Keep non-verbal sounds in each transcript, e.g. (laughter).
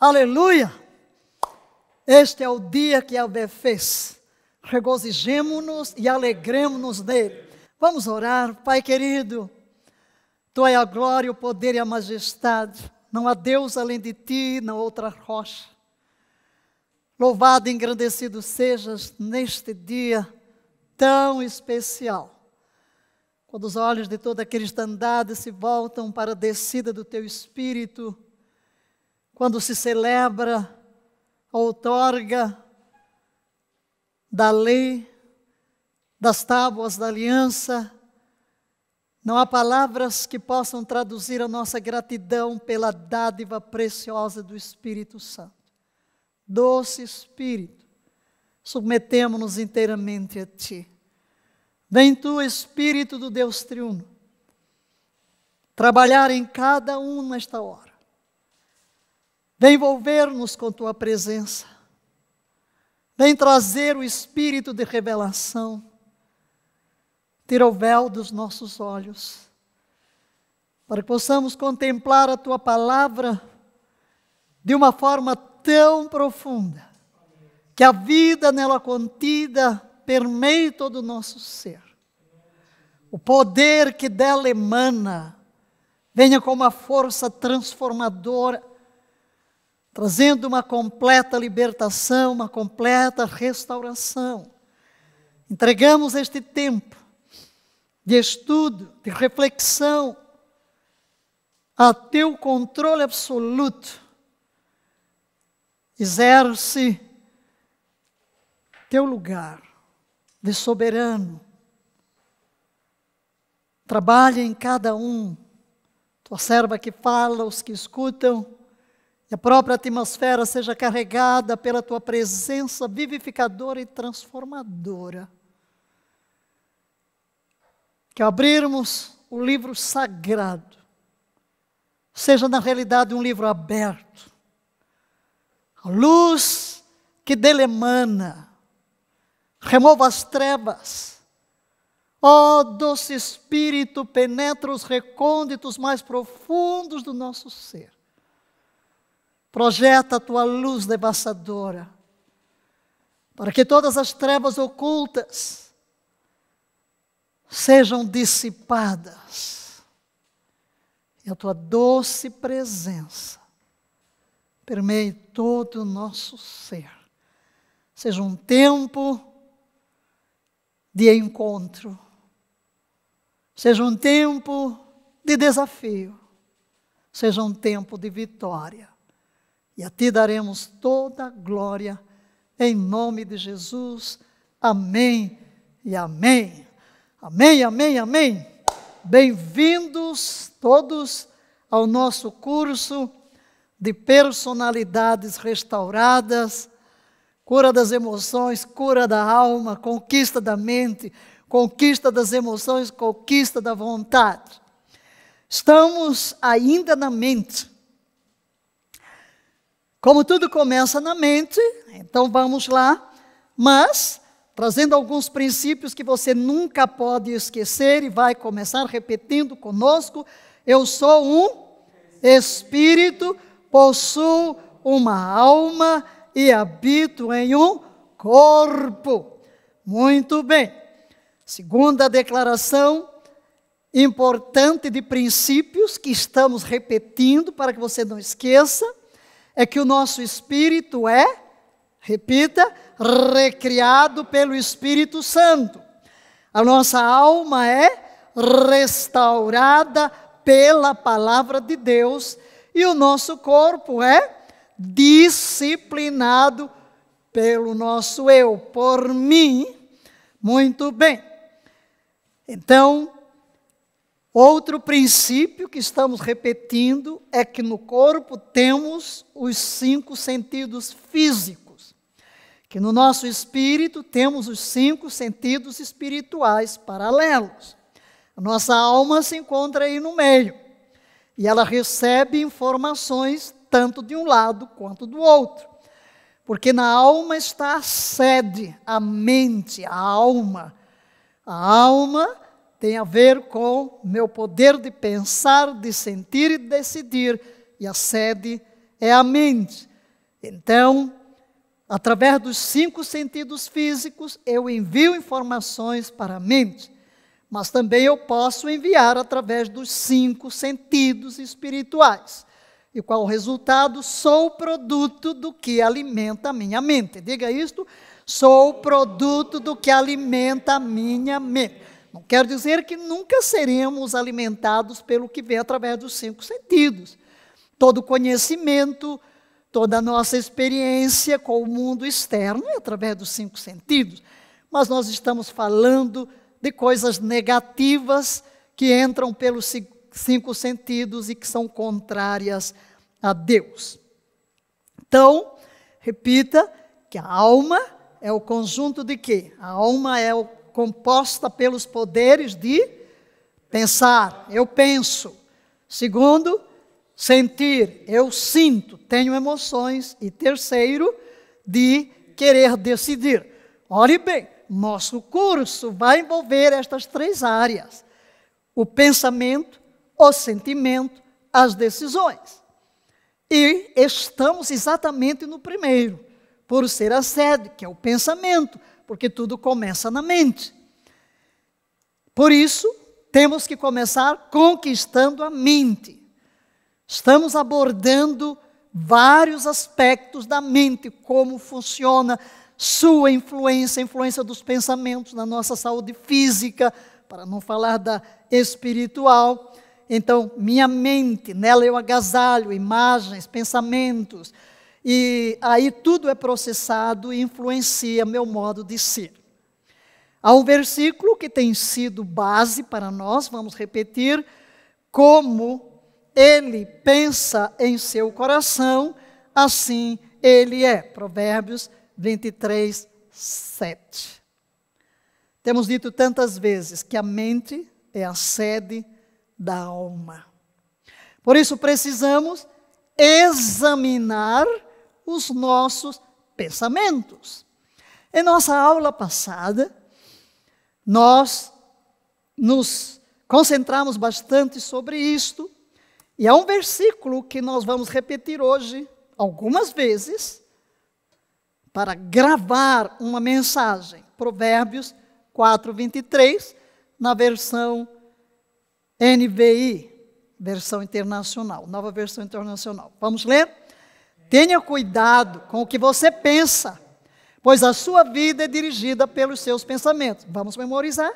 Aleluia! Este é o dia que Yahvé fez. Regozijemo-nos e alegremos-nos nele. Vamos orar, Pai querido. Tu é a glória, o poder e a majestade. Não há Deus além de ti, não outra rocha. Louvado e engrandecido sejas neste dia tão especial. Quando os olhos de toda a cristandade se voltam para a descida do teu espírito, quando se celebra a outorga da lei, das tábuas da aliança, não há palavras que possam traduzir a nossa gratidão pela dádiva preciosa do Espírito Santo. Doce Espírito, submetemos-nos inteiramente a Ti. Vem Tu, Espírito do Deus triuno, trabalhar em cada um nesta hora de envolver-nos com tua presença, de trazer o espírito de revelação. Tira o véu dos nossos olhos, para que possamos contemplar a tua palavra de uma forma tão profunda, que a vida nela contida permeie todo o nosso ser. O poder que dela emana venha como uma força transformadora trazendo uma completa libertação, uma completa restauração. Entregamos este tempo de estudo, de reflexão, a teu controle absoluto. Exerce teu lugar de soberano. Trabalha em cada um. Tua serva que fala, os que escutam que a própria atmosfera seja carregada pela tua presença vivificadora e transformadora. Que abrirmos o livro sagrado, seja na realidade um livro aberto, a luz que dele emana, remova as trevas. Ó oh, doce Espírito, penetra os recônditos mais profundos do nosso ser Projeta a tua luz devastadora, para que todas as trevas ocultas sejam dissipadas e a tua doce presença permeie todo o nosso ser. Seja um tempo de encontro, seja um tempo de desafio, seja um tempo de vitória e a ti daremos toda a glória, em nome de Jesus. Amém e amém. Amém, amém, amém. Bem-vindos todos ao nosso curso de personalidades restauradas, cura das emoções, cura da alma, conquista da mente, conquista das emoções, conquista da vontade. Estamos ainda na mente. Como tudo começa na mente, então vamos lá, mas trazendo alguns princípios que você nunca pode esquecer e vai começar repetindo conosco. Eu sou um espírito, possuo uma alma e habito em um corpo. Muito bem. Segunda declaração importante de princípios que estamos repetindo para que você não esqueça é que o nosso espírito é, repita, recriado pelo Espírito Santo. A nossa alma é restaurada pela palavra de Deus e o nosso corpo é disciplinado pelo nosso eu, por mim. Muito bem. Então, Outro princípio que estamos repetindo é que no corpo temos os cinco sentidos físicos, que no nosso espírito temos os cinco sentidos espirituais paralelos. A nossa alma se encontra aí no meio e ela recebe informações tanto de um lado quanto do outro, porque na alma está a sede, a mente, a alma. A alma tem a ver com meu poder de pensar, de sentir e decidir, e a sede é a mente. Então, através dos cinco sentidos físicos, eu envio informações para a mente, mas também eu posso enviar através dos cinco sentidos espirituais. E qual o resultado? Sou o produto do que alimenta a minha mente. Diga isto: sou o produto do que alimenta a minha mente. Não quer dizer que nunca seremos alimentados pelo que vem através dos cinco sentidos. Todo conhecimento, toda a nossa experiência com o mundo externo é através dos cinco sentidos. Mas nós estamos falando de coisas negativas que entram pelos cinco sentidos e que são contrárias a Deus. Então, repita que a alma é o conjunto de quê? A alma é o composta pelos poderes de pensar, eu penso. Segundo, sentir, eu sinto, tenho emoções. E terceiro, de querer decidir. Olhe bem, nosso curso vai envolver estas três áreas: o pensamento, o sentimento, as decisões. E estamos exatamente no primeiro, por ser a sede, que é o pensamento porque tudo começa na mente. Por isso, temos que começar conquistando a mente. Estamos abordando vários aspectos da mente, como funciona sua influência, a influência dos pensamentos na nossa saúde física, para não falar da espiritual. Então, minha mente, nela eu agasalho imagens, pensamentos, e aí tudo é processado e influencia meu modo de ser. Há um versículo que tem sido base para nós, vamos repetir, como ele pensa em seu coração, assim ele é. Provérbios 23, 7. Temos dito tantas vezes que a mente é a sede da alma. Por isso precisamos examinar os nossos pensamentos. Em nossa aula passada, nós nos concentramos bastante sobre isto, e há um versículo que nós vamos repetir hoje algumas vezes para gravar uma mensagem. Provérbios 4, 23, na versão NVI, versão internacional, nova versão internacional. Vamos ler? Tenha cuidado com o que você pensa, pois a sua vida é dirigida pelos seus pensamentos. Vamos memorizar?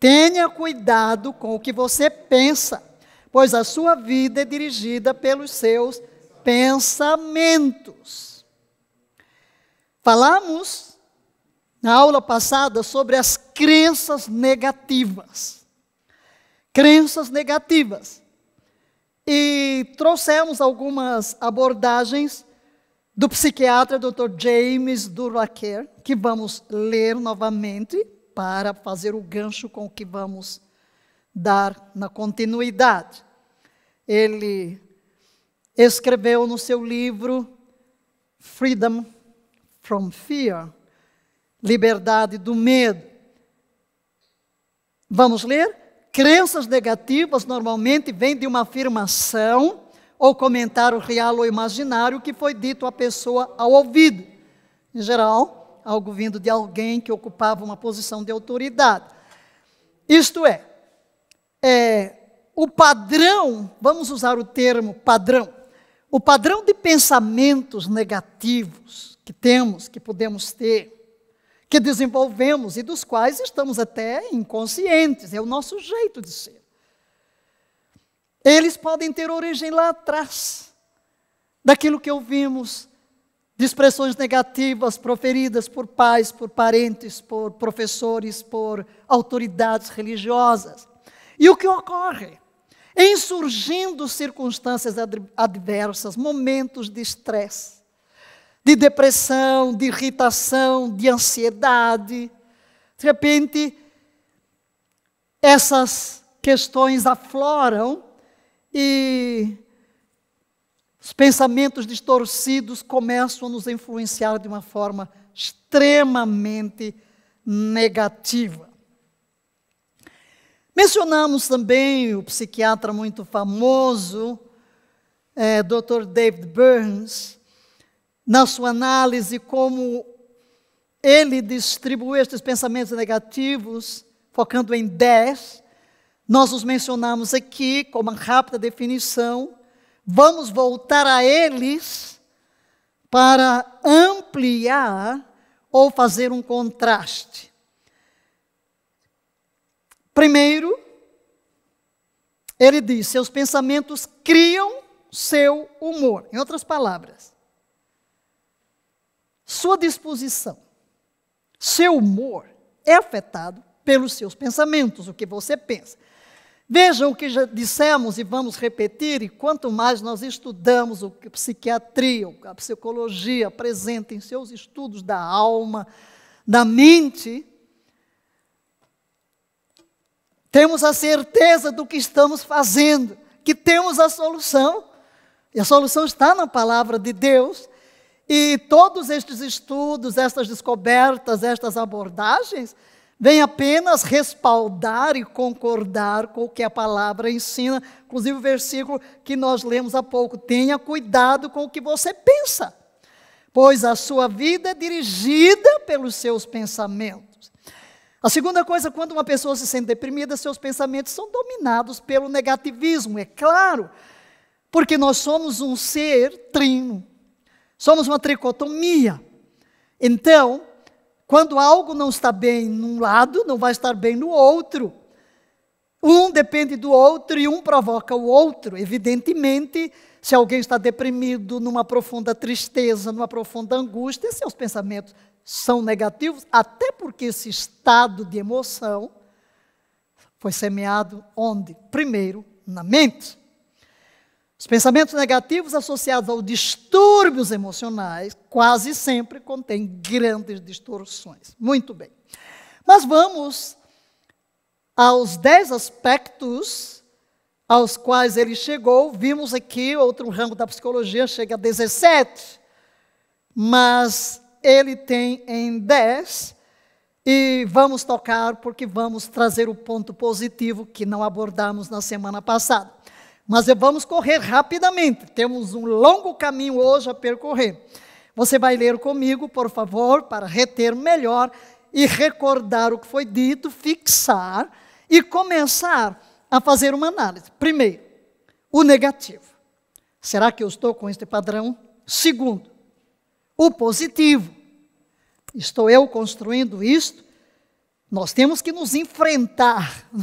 Tenha cuidado com o que você pensa, pois a sua vida é dirigida pelos seus pensamentos. Falamos na aula passada sobre as crenças negativas. Crenças negativas. E trouxemos algumas abordagens do psiquiatra Dr. James Duraquer, que vamos ler novamente para fazer o gancho com o que vamos dar na continuidade. Ele escreveu no seu livro Freedom from Fear, Liberdade do Medo. Vamos ler? Crenças negativas normalmente vêm de uma afirmação ou comentário real ou imaginário que foi dito à pessoa ao ouvido. Em geral, algo vindo de alguém que ocupava uma posição de autoridade. Isto é, é o padrão, vamos usar o termo padrão, o padrão de pensamentos negativos que temos, que podemos ter, que desenvolvemos e dos quais estamos até inconscientes, é o nosso jeito de ser. Eles podem ter origem lá atrás, daquilo que ouvimos, de expressões negativas proferidas por pais, por parentes, por professores, por autoridades religiosas. E o que ocorre? Em surgindo circunstâncias adversas, momentos de estresse, de depressão, de irritação, de ansiedade. De repente, essas questões afloram e os pensamentos distorcidos começam a nos influenciar de uma forma extremamente negativa. Mencionamos também o psiquiatra muito famoso, é, eh, Dr. David Burns, na sua análise, como ele distribuiu estes pensamentos negativos, focando em dez, nós os mencionamos aqui com uma rápida definição. Vamos voltar a eles para ampliar ou fazer um contraste. Primeiro, ele diz: seus pensamentos criam seu humor. Em outras palavras, sua disposição, seu humor é afetado pelos seus pensamentos, o que você pensa. Vejam o que já dissemos e vamos repetir, e quanto mais nós estudamos o que a psiquiatria, a psicologia apresenta em seus estudos da alma, da mente, temos a certeza do que estamos fazendo, que temos a solução, e a solução está na palavra de Deus, e todos estes estudos, estas descobertas, estas abordagens, vêm apenas respaldar e concordar com o que a palavra ensina, inclusive o versículo que nós lemos há pouco: tenha cuidado com o que você pensa, pois a sua vida é dirigida pelos seus pensamentos. A segunda coisa, quando uma pessoa se sente deprimida, seus pensamentos são dominados pelo negativismo, é claro, porque nós somos um ser trino Somos uma tricotomia. Então, quando algo não está bem num lado, não vai estar bem no outro. Um depende do outro e um provoca o outro. Evidentemente, se alguém está deprimido, numa profunda tristeza, numa profunda angústia, seus pensamentos são negativos, até porque esse estado de emoção foi semeado onde? Primeiro, na mente. Os pensamentos negativos associados aos distúrbios emocionais quase sempre contêm grandes distorções. Muito bem. Mas vamos aos dez aspectos aos quais ele chegou. Vimos aqui, outro ramo da psicologia chega a 17, mas ele tem em 10. E vamos tocar porque vamos trazer o ponto positivo que não abordamos na semana passada. Mas é, vamos correr rapidamente, temos um longo caminho hoje a percorrer. Você vai ler comigo, por favor, para reter melhor e recordar o que foi dito, fixar e começar a fazer uma análise. Primeiro, o negativo. Será que eu estou com este padrão? Segundo, o positivo. Estou eu construindo isto? Nós temos que nos enfrentar. (laughs)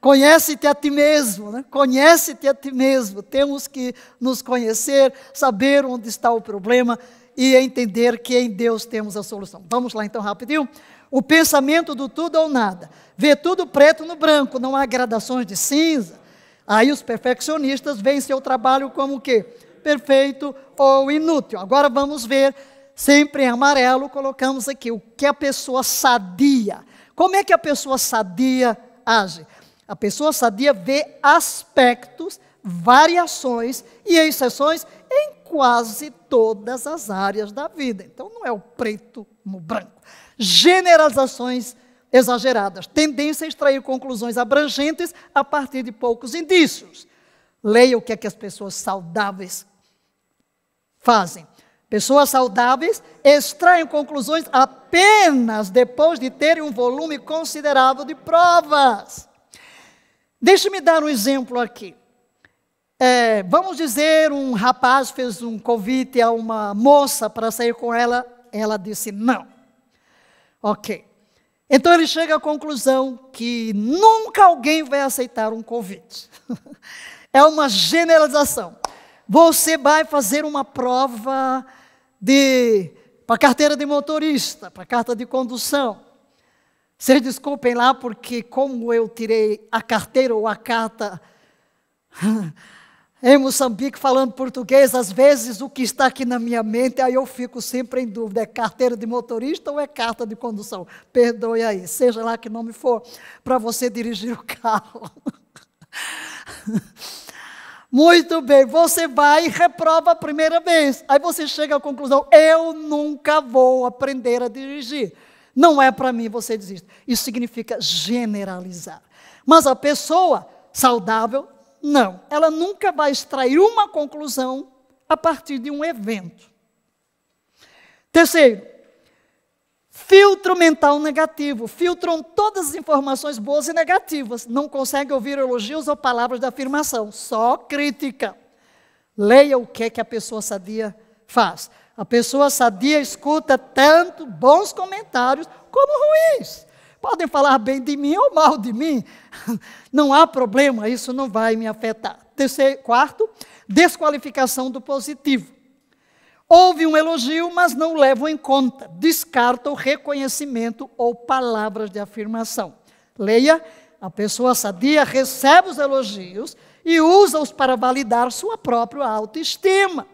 Conhece-te a ti mesmo, né? conhece-te a ti mesmo. Temos que nos conhecer, saber onde está o problema e entender que em Deus temos a solução. Vamos lá então rapidinho. O pensamento do tudo ou nada. Vê tudo preto no branco, não há gradações de cinza. Aí os perfeccionistas veem seu trabalho como o quê? Perfeito ou inútil. Agora vamos ver, sempre em amarelo, colocamos aqui o que a pessoa sadia. Como é que a pessoa sadia age? A pessoa sadia vê aspectos, variações e exceções em quase todas as áreas da vida. Então não é o preto no branco. Generalizações exageradas, tendência a extrair conclusões abrangentes a partir de poucos indícios. Leia o que é que as pessoas saudáveis fazem. Pessoas saudáveis extraem conclusões apenas depois de terem um volume considerável de provas. Deixe-me dar um exemplo aqui. É, vamos dizer, um rapaz fez um convite a uma moça para sair com ela, ela disse não. Ok. Então ele chega à conclusão que nunca alguém vai aceitar um convite. (laughs) é uma generalização. Você vai fazer uma prova de para carteira de motorista, para carta de condução. Vocês desculpem lá, porque como eu tirei a carteira ou a carta (laughs) em Moçambique falando português, às vezes o que está aqui na minha mente, aí eu fico sempre em dúvida: é carteira de motorista ou é carta de condução? Perdoe aí, seja lá que nome for, para você dirigir o (laughs) carro. Muito bem, você vai e reprova a primeira vez. Aí você chega à conclusão: eu nunca vou aprender a dirigir não é para mim, você desiste. Isso significa generalizar. Mas a pessoa saudável, não. Ela nunca vai extrair uma conclusão a partir de um evento. Terceiro, filtro mental negativo. Filtram todas as informações boas e negativas. Não consegue ouvir elogios ou palavras de afirmação, só crítica. Leia o que, é que a pessoa sadia faz. A pessoa sadia escuta tanto bons comentários como ruins. Podem falar bem de mim ou mal de mim, (laughs) não há problema, isso não vai me afetar. Terceiro, quarto, desqualificação do positivo. Houve um elogio, mas não levam em conta. Descarta o reconhecimento ou palavras de afirmação. Leia, a pessoa sadia recebe os elogios e usa-os para validar sua própria autoestima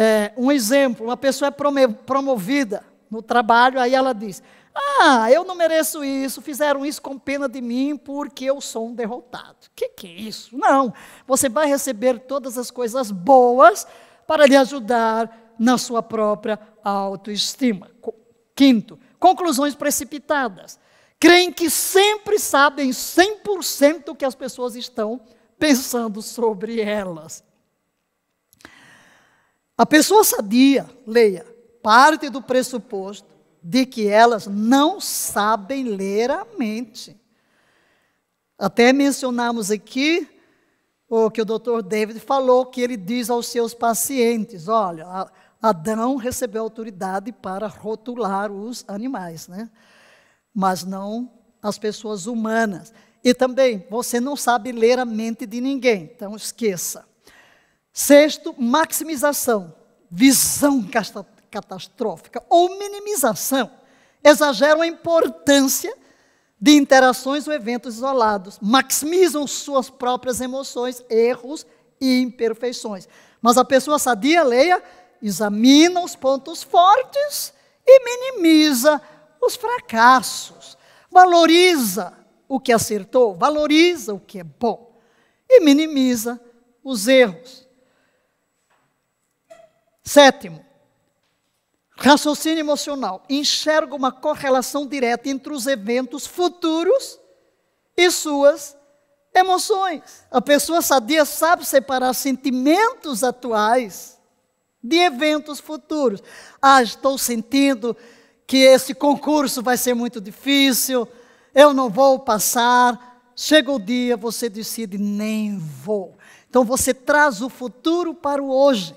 é, um exemplo, uma pessoa é promovida no trabalho, aí ela diz: Ah, eu não mereço isso, fizeram isso com pena de mim porque eu sou um derrotado. O que, que é isso? Não, você vai receber todas as coisas boas para lhe ajudar na sua própria autoestima. Quinto, conclusões precipitadas. Creem que sempre sabem 100% o que as pessoas estão pensando sobre elas. A pessoa sadia, leia, parte do pressuposto de que elas não sabem ler a mente. Até mencionamos aqui o que o doutor David falou, que ele diz aos seus pacientes: olha, Adão recebeu autoridade para rotular os animais, né? mas não as pessoas humanas. E também, você não sabe ler a mente de ninguém, então esqueça. Sexto, maximização, visão catastrófica ou minimização. Exageram a importância de interações ou eventos isolados. Maximizam suas próprias emoções, erros e imperfeições. Mas a pessoa sadia, leia, examina os pontos fortes e minimiza os fracassos. Valoriza o que acertou, valoriza o que é bom e minimiza os erros. Sétimo, raciocínio emocional. Enxerga uma correlação direta entre os eventos futuros e suas emoções. A pessoa sadia sabe separar sentimentos atuais de eventos futuros. Ah, estou sentindo que esse concurso vai ser muito difícil, eu não vou passar. Chega o dia, você decide, nem vou. Então você traz o futuro para o hoje.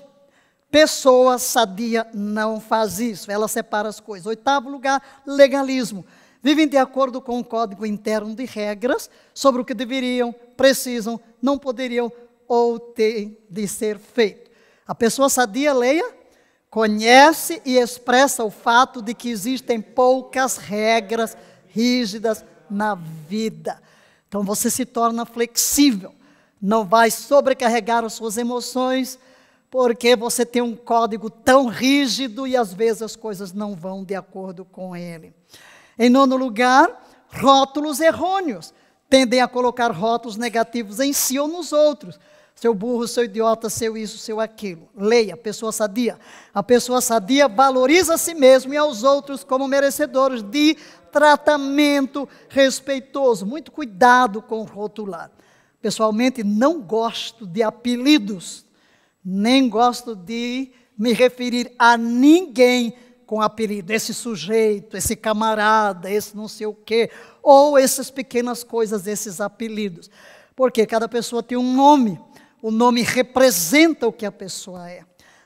Pessoa sadia não faz isso, ela separa as coisas. Oitavo lugar, legalismo. Vivem de acordo com o código interno de regras sobre o que deveriam, precisam, não poderiam ou têm de ser feito. A pessoa sadia leia, conhece e expressa o fato de que existem poucas regras rígidas na vida. Então você se torna flexível, não vai sobrecarregar as suas emoções porque você tem um código tão rígido e às vezes as coisas não vão de acordo com ele. Em nono lugar, rótulos errôneos. Tendem a colocar rótulos negativos em si ou nos outros. Seu burro, seu idiota, seu isso, seu aquilo. Leia, pessoa sadia. A pessoa sadia valoriza a si mesmo e aos outros como merecedores de tratamento respeitoso. Muito cuidado com rotular. Pessoalmente, não gosto de apelidos nem gosto de me referir a ninguém com apelido, esse sujeito, esse camarada, esse não sei o quê, ou essas pequenas coisas, esses apelidos. Porque cada pessoa tem um nome, o nome representa o que a pessoa é.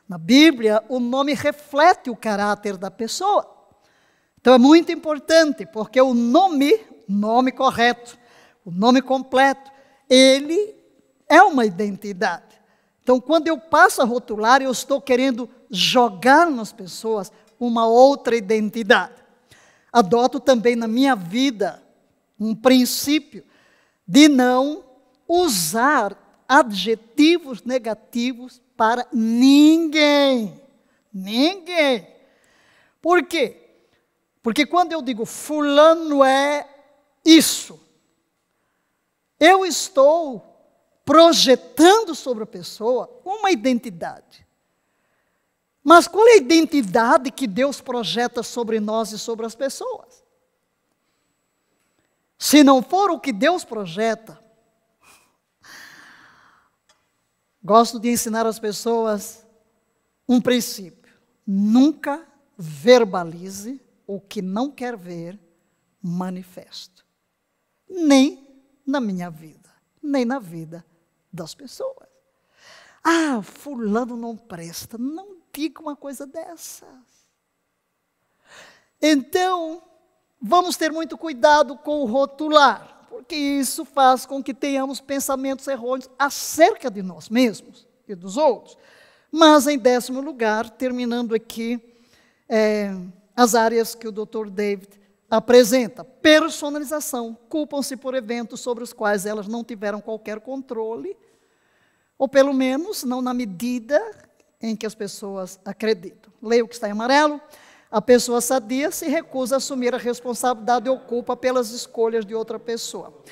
Na Bíblia, o nome reflete o caráter da pessoa. Então é muito importante, porque o nome, nome correto, o nome completo, ele é uma identidade. Então, quando eu passo a rotular, eu estou querendo jogar nas pessoas uma outra identidade. Adoto também na minha vida um princípio de não usar adjetivos negativos para ninguém. Ninguém. Por quê? Porque quando eu digo fulano é isso, eu estou projetando sobre a pessoa uma identidade. Mas qual é a identidade que Deus projeta sobre nós e sobre as pessoas? Se não for o que Deus projeta, (laughs) gosto de ensinar às pessoas um princípio: nunca verbalize o que não quer ver manifesto. Nem na minha vida, nem na vida das pessoas. Ah, fulano não presta. Não diga uma coisa dessas. Então, vamos ter muito cuidado com o rotular, porque isso faz com que tenhamos pensamentos errôneos acerca de nós mesmos e dos outros. Mas, em décimo lugar, terminando aqui, é, as áreas que o Dr. David apresenta. Personalização. Culpam-se por eventos sobre os quais elas não tiveram qualquer controle ou pelo menos não na medida em que as pessoas acreditam. Leia o que está em amarelo. A pessoa sadia se recusa a assumir a responsabilidade ou culpa pelas escolhas de outra pessoa.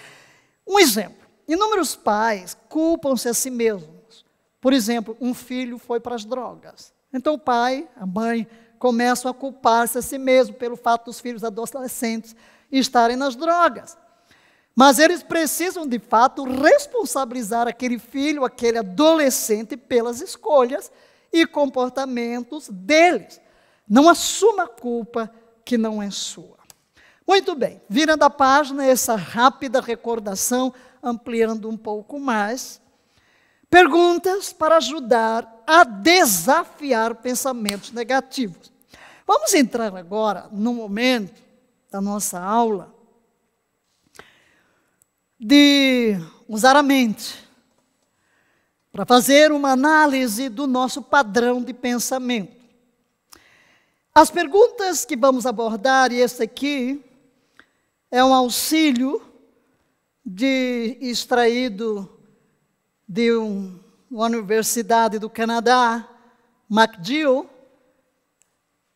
Um exemplo: inúmeros pais culpam-se a si mesmos. Por exemplo, um filho foi para as drogas. Então o pai, a mãe, começam a culpar-se a si mesmo pelo fato dos filhos adolescentes estarem nas drogas. Mas eles precisam, de fato, responsabilizar aquele filho, aquele adolescente, pelas escolhas e comportamentos deles. Não assuma a culpa que não é sua. Muito bem, virando a página, essa rápida recordação, ampliando um pouco mais. Perguntas para ajudar a desafiar pensamentos negativos. Vamos entrar agora no momento da nossa aula de usar a mente para fazer uma análise do nosso padrão de pensamento. As perguntas que vamos abordar, e esse aqui é um auxílio de extraído de um, uma universidade do Canadá, MacDill,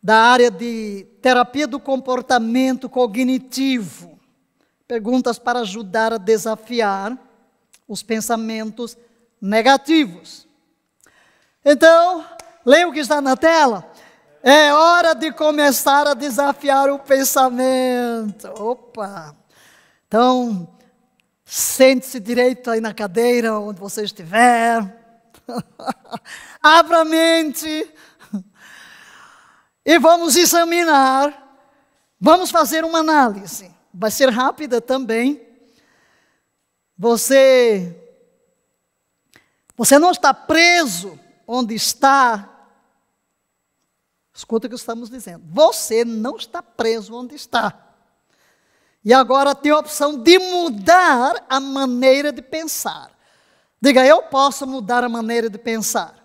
da área de terapia do comportamento cognitivo perguntas para ajudar a desafiar os pensamentos negativos. Então, leia o que está na tela. É hora de começar a desafiar o pensamento. Opa! Então, sente-se direito aí na cadeira, onde você estiver. (laughs) Abra a mente. E vamos examinar. Vamos fazer uma análise vai ser rápida também. Você você não está preso onde está. Escuta o que estamos dizendo. Você não está preso onde está. E agora tem a opção de mudar a maneira de pensar. Diga, eu posso mudar a maneira de pensar.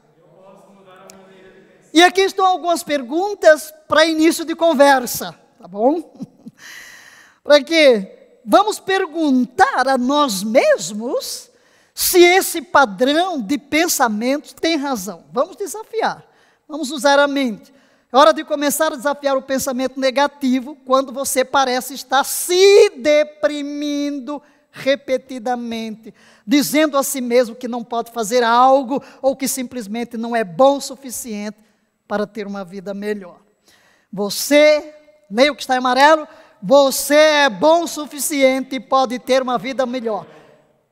Maneira de pensar. E aqui estão algumas perguntas para início de conversa, tá bom? para que vamos perguntar a nós mesmos se esse padrão de pensamentos tem razão. Vamos desafiar, vamos usar a mente. É hora de começar a desafiar o pensamento negativo quando você parece estar se deprimindo repetidamente, dizendo a si mesmo que não pode fazer algo ou que simplesmente não é bom o suficiente para ter uma vida melhor. Você, leia o que está em amarelo, você é bom o suficiente e pode ter uma vida melhor.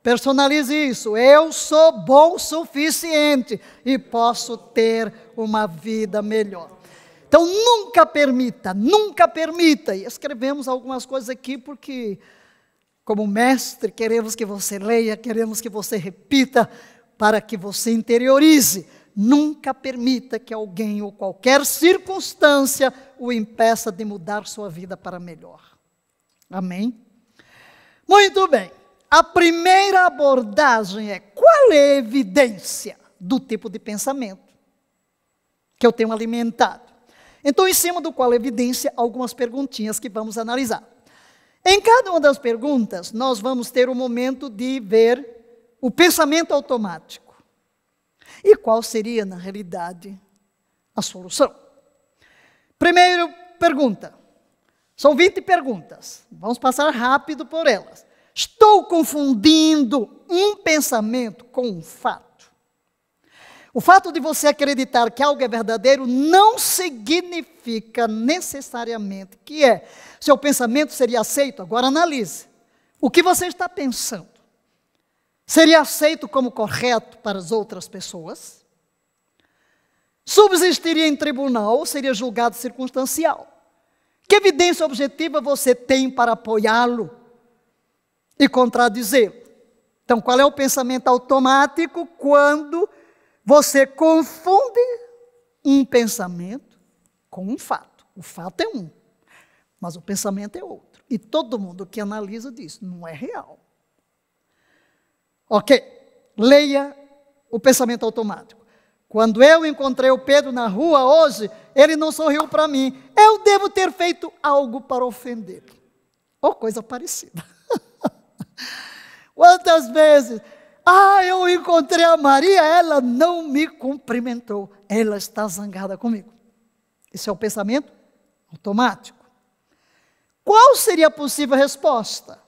Personalize isso. Eu sou bom o suficiente e posso ter uma vida melhor. Então nunca permita, nunca permita. E escrevemos algumas coisas aqui porque, como mestre, queremos que você leia, queremos que você repita, para que você interiorize. Nunca permita que alguém ou qualquer circunstância o impeça de mudar sua vida para melhor. Amém? Muito bem. A primeira abordagem é qual é a evidência do tipo de pensamento que eu tenho alimentado. Então, em cima do qual evidência, algumas perguntinhas que vamos analisar. Em cada uma das perguntas, nós vamos ter o um momento de ver o pensamento automático. E qual seria, na realidade, a solução? Primeiro, pergunta. São 20 perguntas. Vamos passar rápido por elas. Estou confundindo um pensamento com um fato. O fato de você acreditar que algo é verdadeiro não significa necessariamente que é. Seu pensamento seria aceito. Agora analise. O que você está pensando? seria aceito como correto para as outras pessoas, subsistiria em tribunal, seria julgado circunstancial. Que evidência objetiva você tem para apoiá-lo e contradizê-lo? Então, qual é o pensamento automático quando você confunde um pensamento com um fato? O fato é um, mas o pensamento é outro. E todo mundo que analisa diz: não é real. Ok, leia o pensamento automático. Quando eu encontrei o Pedro na rua hoje, ele não sorriu para mim. Eu devo ter feito algo para ofendê-lo. Ou coisa parecida. (laughs) Quantas vezes? Ah, eu encontrei a Maria, ela não me cumprimentou. Ela está zangada comigo. Esse é o pensamento automático. Qual seria a possível resposta?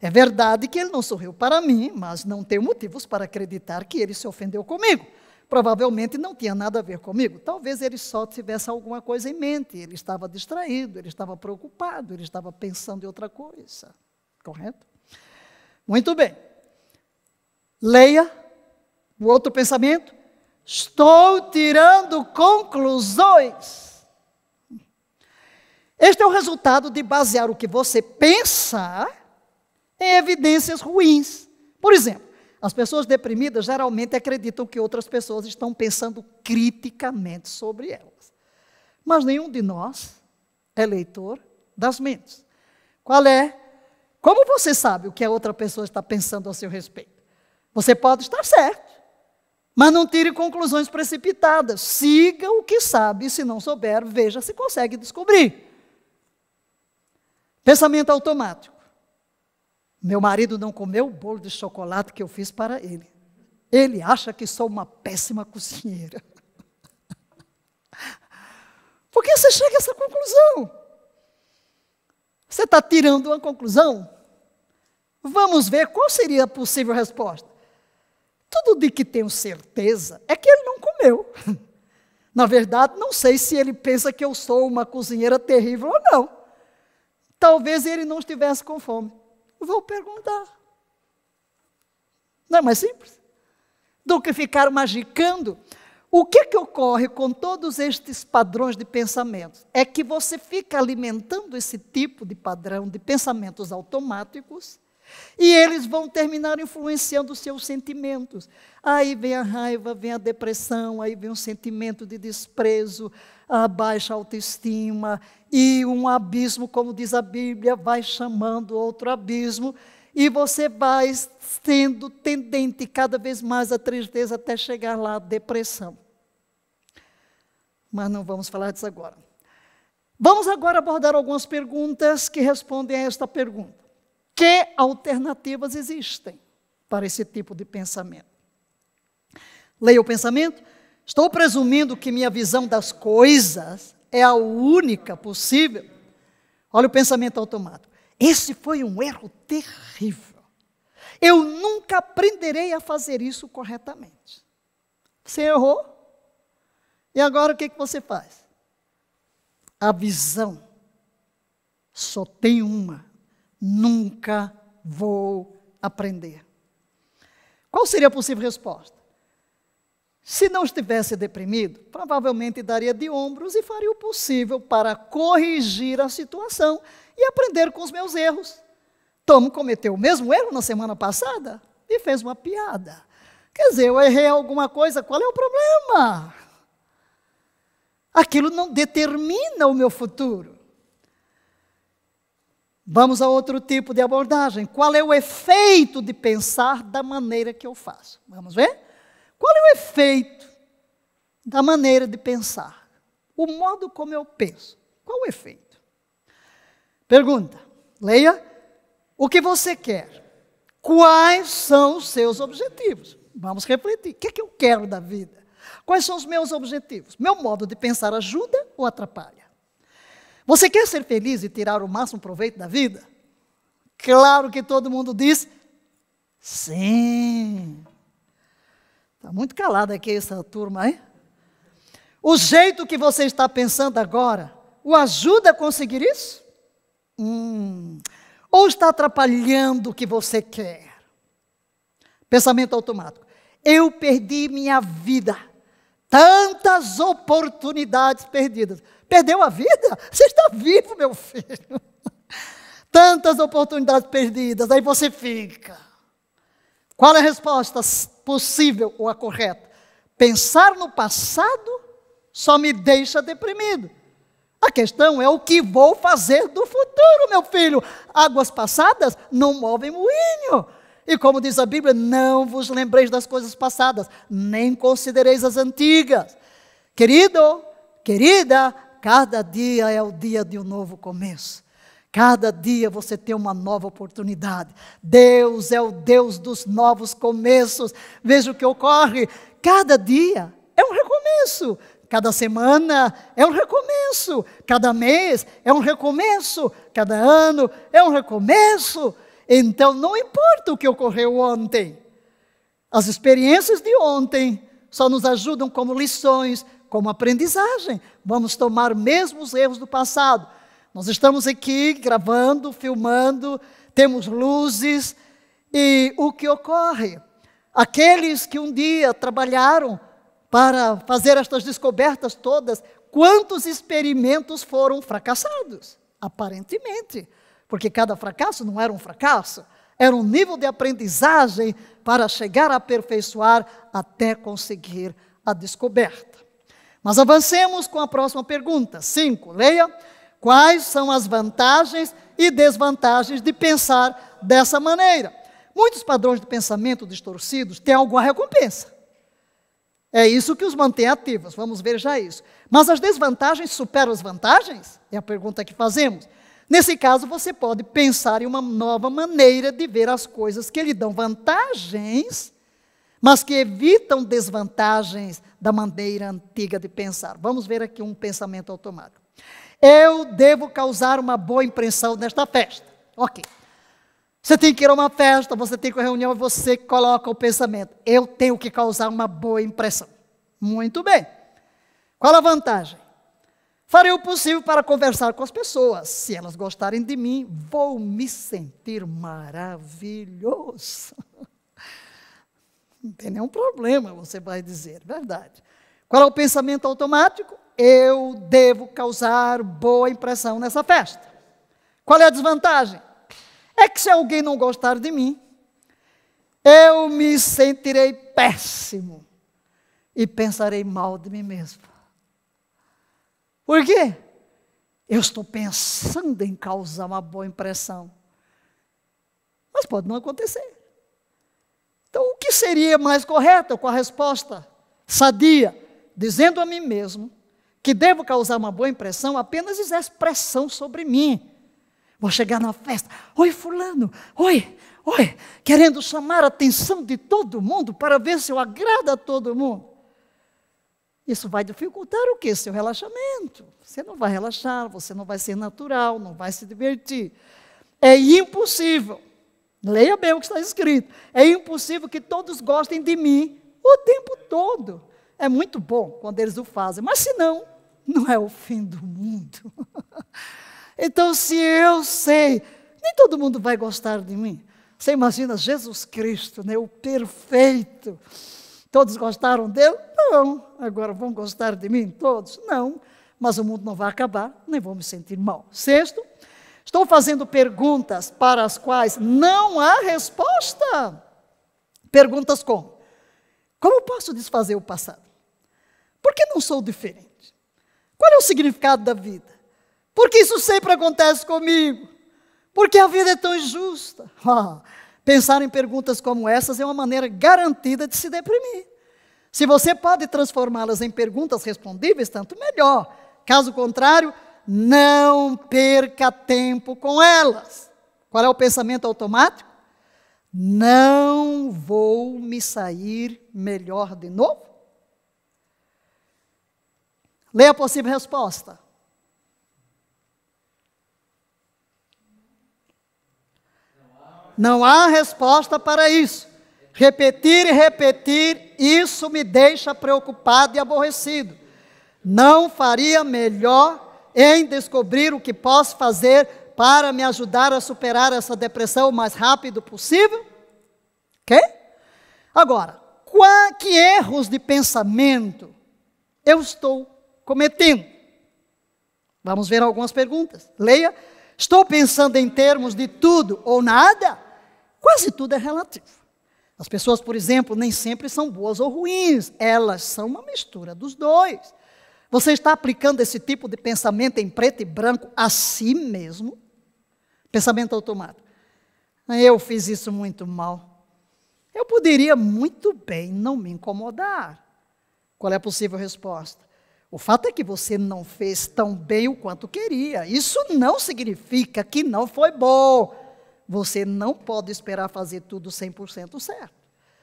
É verdade que ele não sorriu para mim, mas não tenho motivos para acreditar que ele se ofendeu comigo. Provavelmente não tinha nada a ver comigo. Talvez ele só tivesse alguma coisa em mente. Ele estava distraído, ele estava preocupado, ele estava pensando em outra coisa. Correto? Muito bem. Leia o outro pensamento. Estou tirando conclusões. Este é o resultado de basear o que você pensa tem evidências ruins. Por exemplo, as pessoas deprimidas geralmente acreditam que outras pessoas estão pensando criticamente sobre elas. Mas nenhum de nós é leitor das mentes. Qual é? Como você sabe o que a outra pessoa está pensando a seu respeito? Você pode estar certo, mas não tire conclusões precipitadas. Siga o que sabe e, se não souber, veja se consegue descobrir. Pensamento automático. Meu marido não comeu o bolo de chocolate que eu fiz para ele. Ele acha que sou uma péssima cozinheira. (laughs) Por que você chega a essa conclusão? Você está tirando uma conclusão? Vamos ver qual seria a possível resposta. Tudo de que tenho certeza é que ele não comeu. (laughs) Na verdade, não sei se ele pensa que eu sou uma cozinheira terrível ou não. Talvez ele não estivesse com fome vou perguntar. Não é mais simples? Do que ficar magicando. O que, é que ocorre com todos estes padrões de pensamento? É que você fica alimentando esse tipo de padrão de pensamentos automáticos e eles vão terminar influenciando os seus sentimentos. Aí vem a raiva, vem a depressão, aí vem um sentimento de desprezo, a baixa autoestima, e um abismo, como diz a Bíblia, vai chamando outro abismo, e você vai sendo tendente cada vez mais à tristeza até chegar lá à depressão. Mas não vamos falar disso agora. Vamos agora abordar algumas perguntas que respondem a esta pergunta que alternativas existem para esse tipo de pensamento? Leia o pensamento. Estou presumindo que minha visão das coisas é a única possível. Olha o pensamento automático. Esse foi um erro terrível. Eu nunca aprenderei a fazer isso corretamente. Você errou. E agora o que, que você faz? A visão só tem uma nunca vou aprender. Qual seria a possível resposta? Se não estivesse deprimido, provavelmente daria de ombros e faria o possível para corrigir a situação e aprender com os meus erros. Tom cometeu o mesmo erro na semana passada e fez uma piada. Quer dizer, eu errei alguma coisa, qual é o problema? Aquilo não determina o meu futuro. Vamos a outro tipo de abordagem. Qual é o efeito de pensar da maneira que eu faço? Vamos ver? Qual é o efeito da maneira de pensar? O modo como eu penso. Qual o efeito? Pergunta. Leia. O que você quer? Quais são os seus objetivos? Vamos refletir. O que é que eu quero da vida? Quais são os meus objetivos? Meu modo de pensar ajuda ou atrapalha? Você quer ser feliz e tirar o máximo proveito da vida? Claro que todo mundo diz sim. Está muito calada aqui essa turma, hein? O jeito que você está pensando agora o ajuda a conseguir isso? Hum. Ou está atrapalhando o que você quer? Pensamento automático. Eu perdi minha vida. Tantas oportunidades perdidas. Perdeu a vida? Você está vivo, meu filho. (laughs) Tantas oportunidades perdidas, aí você fica. Qual é a resposta possível ou a correta? Pensar no passado só me deixa deprimido. A questão é o que vou fazer do futuro, meu filho. Águas passadas não movem moinho. E como diz a Bíblia, não vos lembreis das coisas passadas, nem considereis as antigas. Querido, querida, Cada dia é o dia de um novo começo. Cada dia você tem uma nova oportunidade. Deus é o Deus dos novos começos. Veja o que ocorre. Cada dia é um recomeço. Cada semana é um recomeço. Cada mês é um recomeço. Cada ano é um recomeço. Então não importa o que ocorreu ontem. As experiências de ontem só nos ajudam como lições como aprendizagem. Vamos tomar mesmo os erros do passado. Nós estamos aqui gravando, filmando, temos luzes, e o que ocorre? Aqueles que um dia trabalharam para fazer estas descobertas todas, quantos experimentos foram fracassados? Aparentemente, porque cada fracasso não era um fracasso, era um nível de aprendizagem para chegar a aperfeiçoar até conseguir a descoberta. Mas avancemos com a próxima pergunta. Cinco, leia. Quais são as vantagens e desvantagens de pensar dessa maneira? Muitos padrões de pensamento distorcidos têm alguma recompensa. É isso que os mantém ativos, vamos ver já isso. Mas as desvantagens superam as vantagens? É a pergunta que fazemos. Nesse caso, você pode pensar em uma nova maneira de ver as coisas que lhe dão vantagens mas que evitam desvantagens da maneira antiga de pensar. Vamos ver aqui um pensamento automático. Eu devo causar uma boa impressão nesta festa. Ok. Você tem que ir a uma festa, você tem que ir a uma reunião e você coloca o pensamento. Eu tenho que causar uma boa impressão. Muito bem. Qual a vantagem? Farei o possível para conversar com as pessoas. Se elas gostarem de mim, vou me sentir maravilhoso. (laughs) Não tem nenhum problema, você vai dizer, verdade. Qual é o pensamento automático? Eu devo causar boa impressão nessa festa. Qual é a desvantagem? É que se alguém não gostar de mim, eu me sentirei péssimo e pensarei mal de mim mesmo. Por quê? Eu estou pensando em causar uma boa impressão. Mas pode não acontecer. Então, o que seria mais correto com a resposta sadia? Dizendo a mim mesmo que devo causar uma boa impressão, apenas exerce pressão sobre mim. Vou chegar na festa, oi fulano, oi, oi, querendo chamar a atenção de todo mundo para ver se eu agrada a todo mundo. Isso vai dificultar o quê? Seu relaxamento. Você não vai relaxar, você não vai ser natural, não vai se divertir. É impossível Leia bem o que está escrito. É impossível que todos gostem de mim o tempo todo. É muito bom quando eles o fazem, mas se não, não é o fim do mundo. (laughs) então, se eu sei, nem todo mundo vai gostar de mim. Você imagina Jesus Cristo, né, o perfeito. Todos gostaram dele? Não. Agora vão gostar de mim todos? Não. Mas o mundo não vai acabar, nem vou me sentir mal. Sexto, Estou fazendo perguntas para as quais não há resposta. Perguntas como: Como posso desfazer o passado? Por que não sou diferente? Qual é o significado da vida? Por que isso sempre acontece comigo? Por que a vida é tão injusta? (laughs) Ah, pensar em perguntas como essas é uma maneira garantida de se deprimir. Se você pode transformá-las em perguntas respondíveis, tanto melhor. Caso contrário, não perca tempo com elas. Qual é o pensamento automático? Não vou me sair melhor de novo? Leia a possível resposta. Não há resposta para isso. Repetir e repetir, isso me deixa preocupado e aborrecido. Não faria melhor em descobrir o que posso fazer para me ajudar a superar essa depressão o mais rápido possível? Ok? Agora, que erros de pensamento eu estou cometendo? Vamos ver algumas perguntas. Leia. Estou pensando em termos de tudo ou nada? Quase tudo é relativo. As pessoas, por exemplo, nem sempre são boas ou ruins, elas são uma mistura dos dois. Você está aplicando esse tipo de pensamento em preto e branco a si mesmo? Pensamento automático. Ah, eu fiz isso muito mal. Eu poderia muito bem não me incomodar. Qual é a possível resposta? O fato é que você não fez tão bem o quanto queria. Isso não significa que não foi bom. Você não pode esperar fazer tudo 100% certo.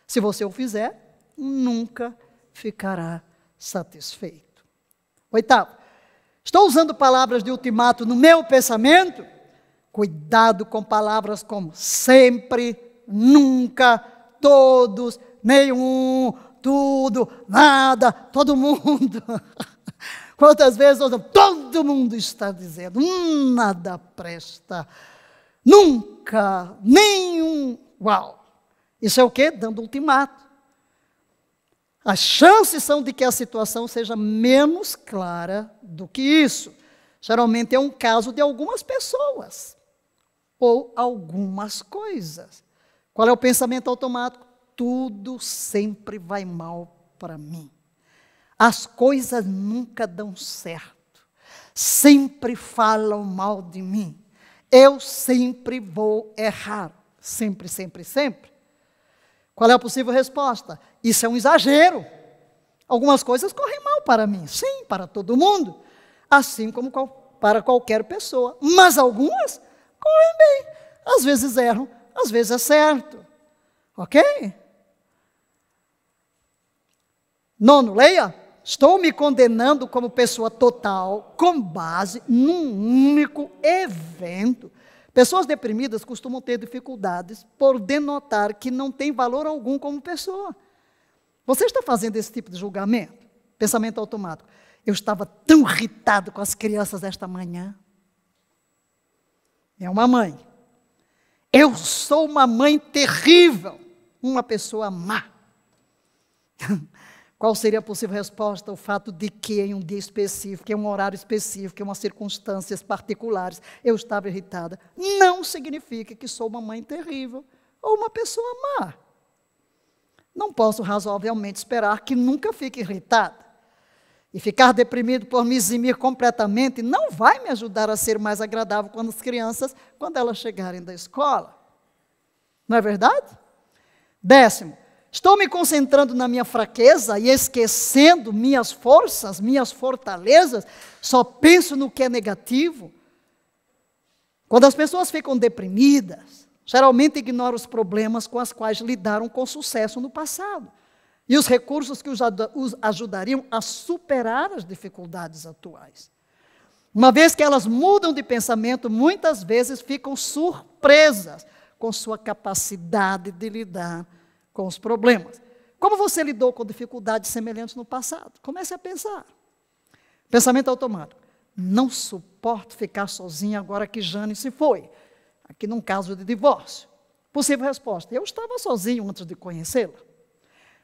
Se você o fizer, nunca ficará satisfeito. Oitavo, estou usando palavras de ultimato no meu pensamento? Cuidado com palavras como sempre, nunca, todos, nenhum, tudo, nada, todo mundo. (laughs) Quantas vezes nós, todo mundo está dizendo, nada presta, nunca, nenhum, uau. Isso é o quê? Dando ultimato. As chances são de que a situação seja menos clara do que isso. Geralmente é um caso de algumas pessoas ou algumas coisas. Qual é o pensamento automático? Tudo sempre vai mal para mim. As coisas nunca dão certo. Sempre falam mal de mim. Eu sempre vou errar. Sempre, sempre, sempre. Qual é a possível resposta? Isso é um exagero. Algumas coisas correm mal para mim, sim, para todo mundo, assim como para qualquer pessoa. Mas algumas correm bem. Às vezes erram, às vezes é certo. Ok? Nono, leia. Estou me condenando como pessoa total com base num único evento. Pessoas deprimidas costumam ter dificuldades por denotar que não tem valor algum como pessoa. Você está fazendo esse tipo de julgamento? Pensamento automático. Eu estava tão irritado com as crianças esta manhã. É uma mãe. Eu sou uma mãe terrível, uma pessoa má. (laughs) Qual seria a possível resposta? O fato de que em um dia específico, em um horário específico, em umas circunstâncias particulares, eu estava irritada, não significa que sou uma mãe terrível ou uma pessoa má. Não posso razoavelmente esperar que nunca fique irritada. E ficar deprimido por me eximir completamente não vai me ajudar a ser mais agradável com as crianças quando elas chegarem da escola. Não é verdade? Décimo, estou me concentrando na minha fraqueza e esquecendo minhas forças, minhas fortalezas, só penso no que é negativo. Quando as pessoas ficam deprimidas, Geralmente ignora os problemas com os quais lidaram com sucesso no passado e os recursos que os ajudariam a superar as dificuldades atuais. Uma vez que elas mudam de pensamento, muitas vezes ficam surpresas com sua capacidade de lidar com os problemas. Como você lidou com dificuldades semelhantes no passado? Comece a pensar. Pensamento automático. Não suporto ficar sozinha agora que Jane se foi. Aqui num caso de divórcio. Possível resposta: Eu estava sozinho antes de conhecê-la.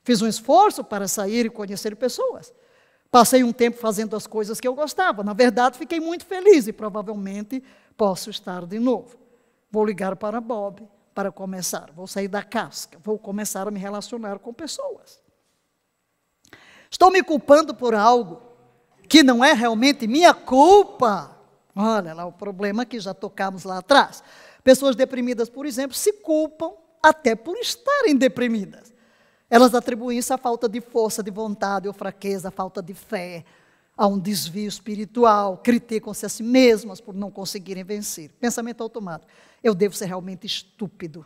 Fiz um esforço para sair e conhecer pessoas. Passei um tempo fazendo as coisas que eu gostava. Na verdade, fiquei muito feliz e provavelmente posso estar de novo. Vou ligar para Bob para começar. Vou sair da casca. Vou começar a me relacionar com pessoas. Estou me culpando por algo que não é realmente minha culpa. Olha lá o problema que já tocamos lá atrás. Pessoas deprimidas, por exemplo, se culpam até por estarem deprimidas. Elas atribuem isso à falta de força de vontade ou fraqueza, à falta de fé, a um desvio espiritual, criticam-se a si mesmas por não conseguirem vencer. Pensamento automático. Eu devo ser realmente estúpido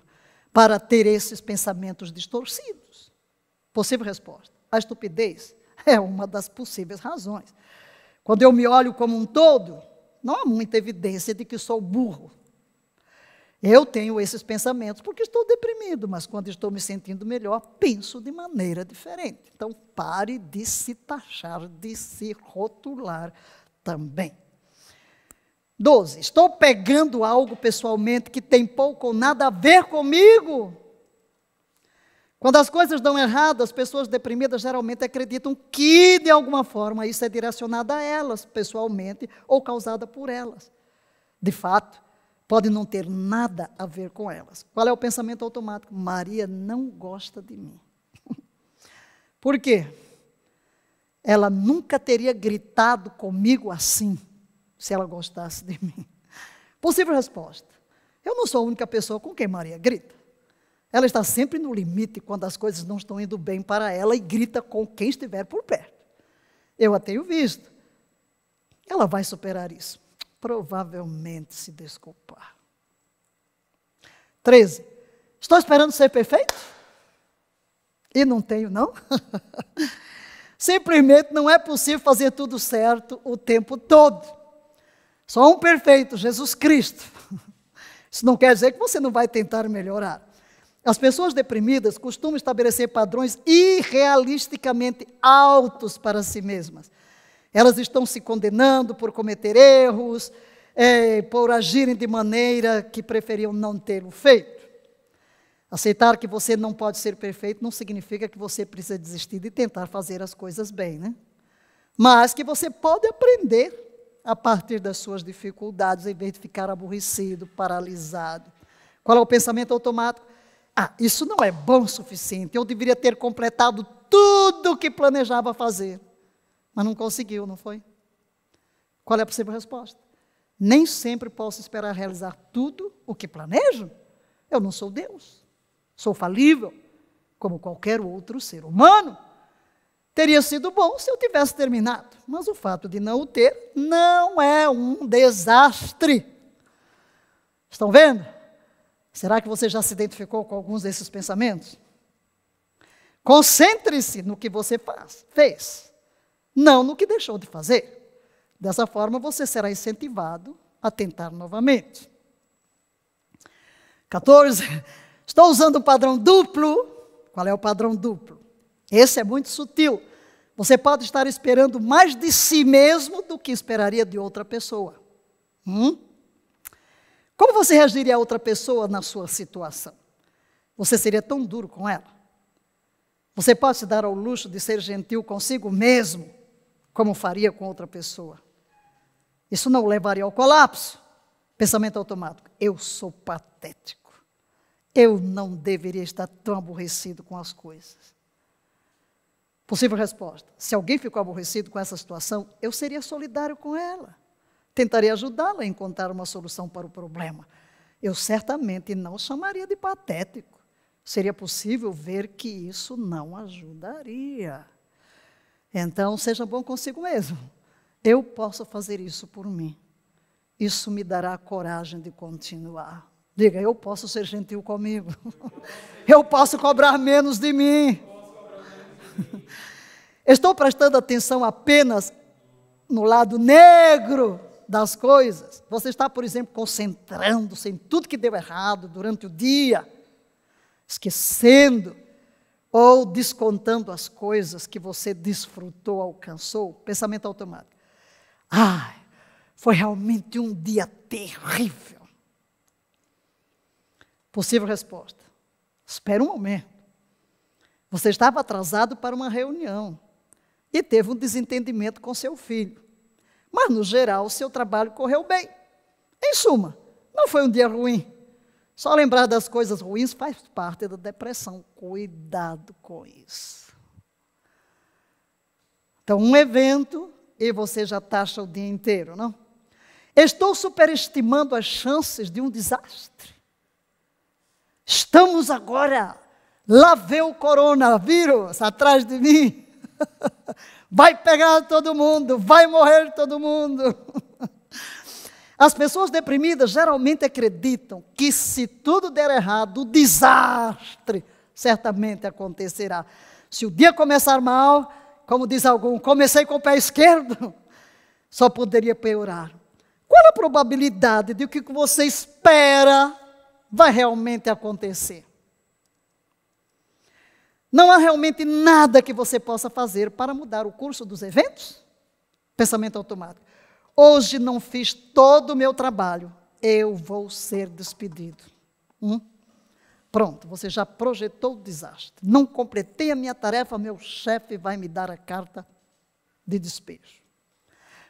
para ter esses pensamentos distorcidos. Possível resposta. A estupidez (laughs) é uma das possíveis razões. Quando eu me olho como um todo, não há muita evidência de que sou burro. Eu tenho esses pensamentos porque estou deprimido, mas quando estou me sentindo melhor, penso de maneira diferente. Então, pare de se taxar, de se rotular também. 12. Estou pegando algo pessoalmente que tem pouco ou nada a ver comigo. Quando as coisas dão errado, as pessoas deprimidas geralmente acreditam que, de alguma forma, isso é direcionado a elas pessoalmente ou causada por elas. De fato, pode não ter nada a ver com elas. Qual é o pensamento automático? Maria não gosta de mim. (laughs) Por quê? Ela nunca teria gritado comigo assim, se ela gostasse de mim. Possível resposta: Eu não sou a única pessoa com quem Maria grita. Ela está sempre no limite quando as coisas não estão indo bem para ela e grita com quem estiver por perto. Eu a tenho visto. Ela vai superar isso provavelmente se desculpar. 13. Estou esperando ser perfeito? E não tenho, não? (laughs) Simplesmente não é possível fazer tudo certo o tempo todo. Só um perfeito, Jesus Cristo. (laughs) Isso não quer dizer que você não vai tentar melhorar. As pessoas deprimidas costumam estabelecer padrões irrealisticamente altos para si mesmas. Elas estão se condenando por cometer erros, é, por agirem de maneira que preferiam não tê-lo feito. Aceitar que você não pode ser perfeito não significa que você precisa desistir de tentar fazer as coisas bem, né? Mas que você pode aprender a partir das suas dificuldades, em vez de ficar aborrecido, paralisado. Qual é o pensamento automático? Ah, isso não é bom o suficiente. Eu deveria ter completado tudo o que planejava fazer mas não conseguiu, não foi? Qual é a possível resposta? Nem sempre posso esperar realizar tudo o que planejo. Eu não sou Deus. Sou falível, como qualquer outro ser humano. Teria sido bom se eu tivesse terminado, mas o fato de não o ter não é um desastre. Estão vendo? Será que você já se identificou com alguns desses pensamentos? Concentre-se no que você faz, fez não no que deixou de fazer. Dessa forma, você será incentivado a tentar novamente. 14. (laughs) Estou usando o padrão duplo. Qual é o padrão duplo? Esse é muito sutil. Você pode estar esperando mais de si mesmo do que esperaria de outra pessoa. Hum? Como você reagiria a outra pessoa na sua situação? Você seria tão duro com ela? Você pode se dar ao luxo de ser gentil consigo mesmo como faria com outra pessoa. Isso não levaria ao colapso. Pensamento automático. Eu sou patético. Eu não deveria estar tão aborrecido com as coisas. Possível resposta: se alguém ficou aborrecido com essa situação, eu seria solidário com ela. Tentaria ajudá-la a encontrar uma solução para o problema. Eu certamente não chamaria de patético. Seria possível ver que isso não ajudaria. Então, seja bom consigo mesmo. Eu posso fazer isso por mim. Isso me dará a coragem de continuar. Diga, eu posso ser gentil comigo. (laughs) Eu posso cobrar menos de mim. (laughs) Estou prestando atenção apenas no lado negro das coisas. Você está, por exemplo, concentrando-se em tudo que deu errado durante o dia, esquecendo ou descontando as coisas que você desfrutou, alcançou, pensamento automático. Ai, foi realmente um dia terrível. Possível resposta. Espera um momento. Você estava atrasado para uma reunião e teve um desentendimento com seu filho. Mas, no geral, seu trabalho correu bem. Em suma, não foi um dia ruim. Só lembrar das coisas ruins faz parte da depressão. Cuidado com isso. Então, um evento e você já taxa o dia inteiro, não? Estou superestimando as chances de um desastre. Estamos agora. Lá vê o coronavírus atrás de mim. (laughs) Vai pegar todo mundo, vai morrer todo mundo. (laughs) As pessoas deprimidas geralmente acreditam que se tudo der errado, o desastre certamente acontecerá. Se o dia começar mal, como diz algum, comecei com o pé esquerdo, (laughs) só poderia piorar. Qual a probabilidade de o que você espera vai realmente acontecer? Não há realmente nada que você possa fazer para mudar o curso dos eventos? Pensamento automático. Hoje não fiz todo o meu trabalho, eu vou ser despedido. Hum? Pronto, você já projetou o desastre. Não completei a minha tarefa, meu chefe vai me dar a carta de despejo.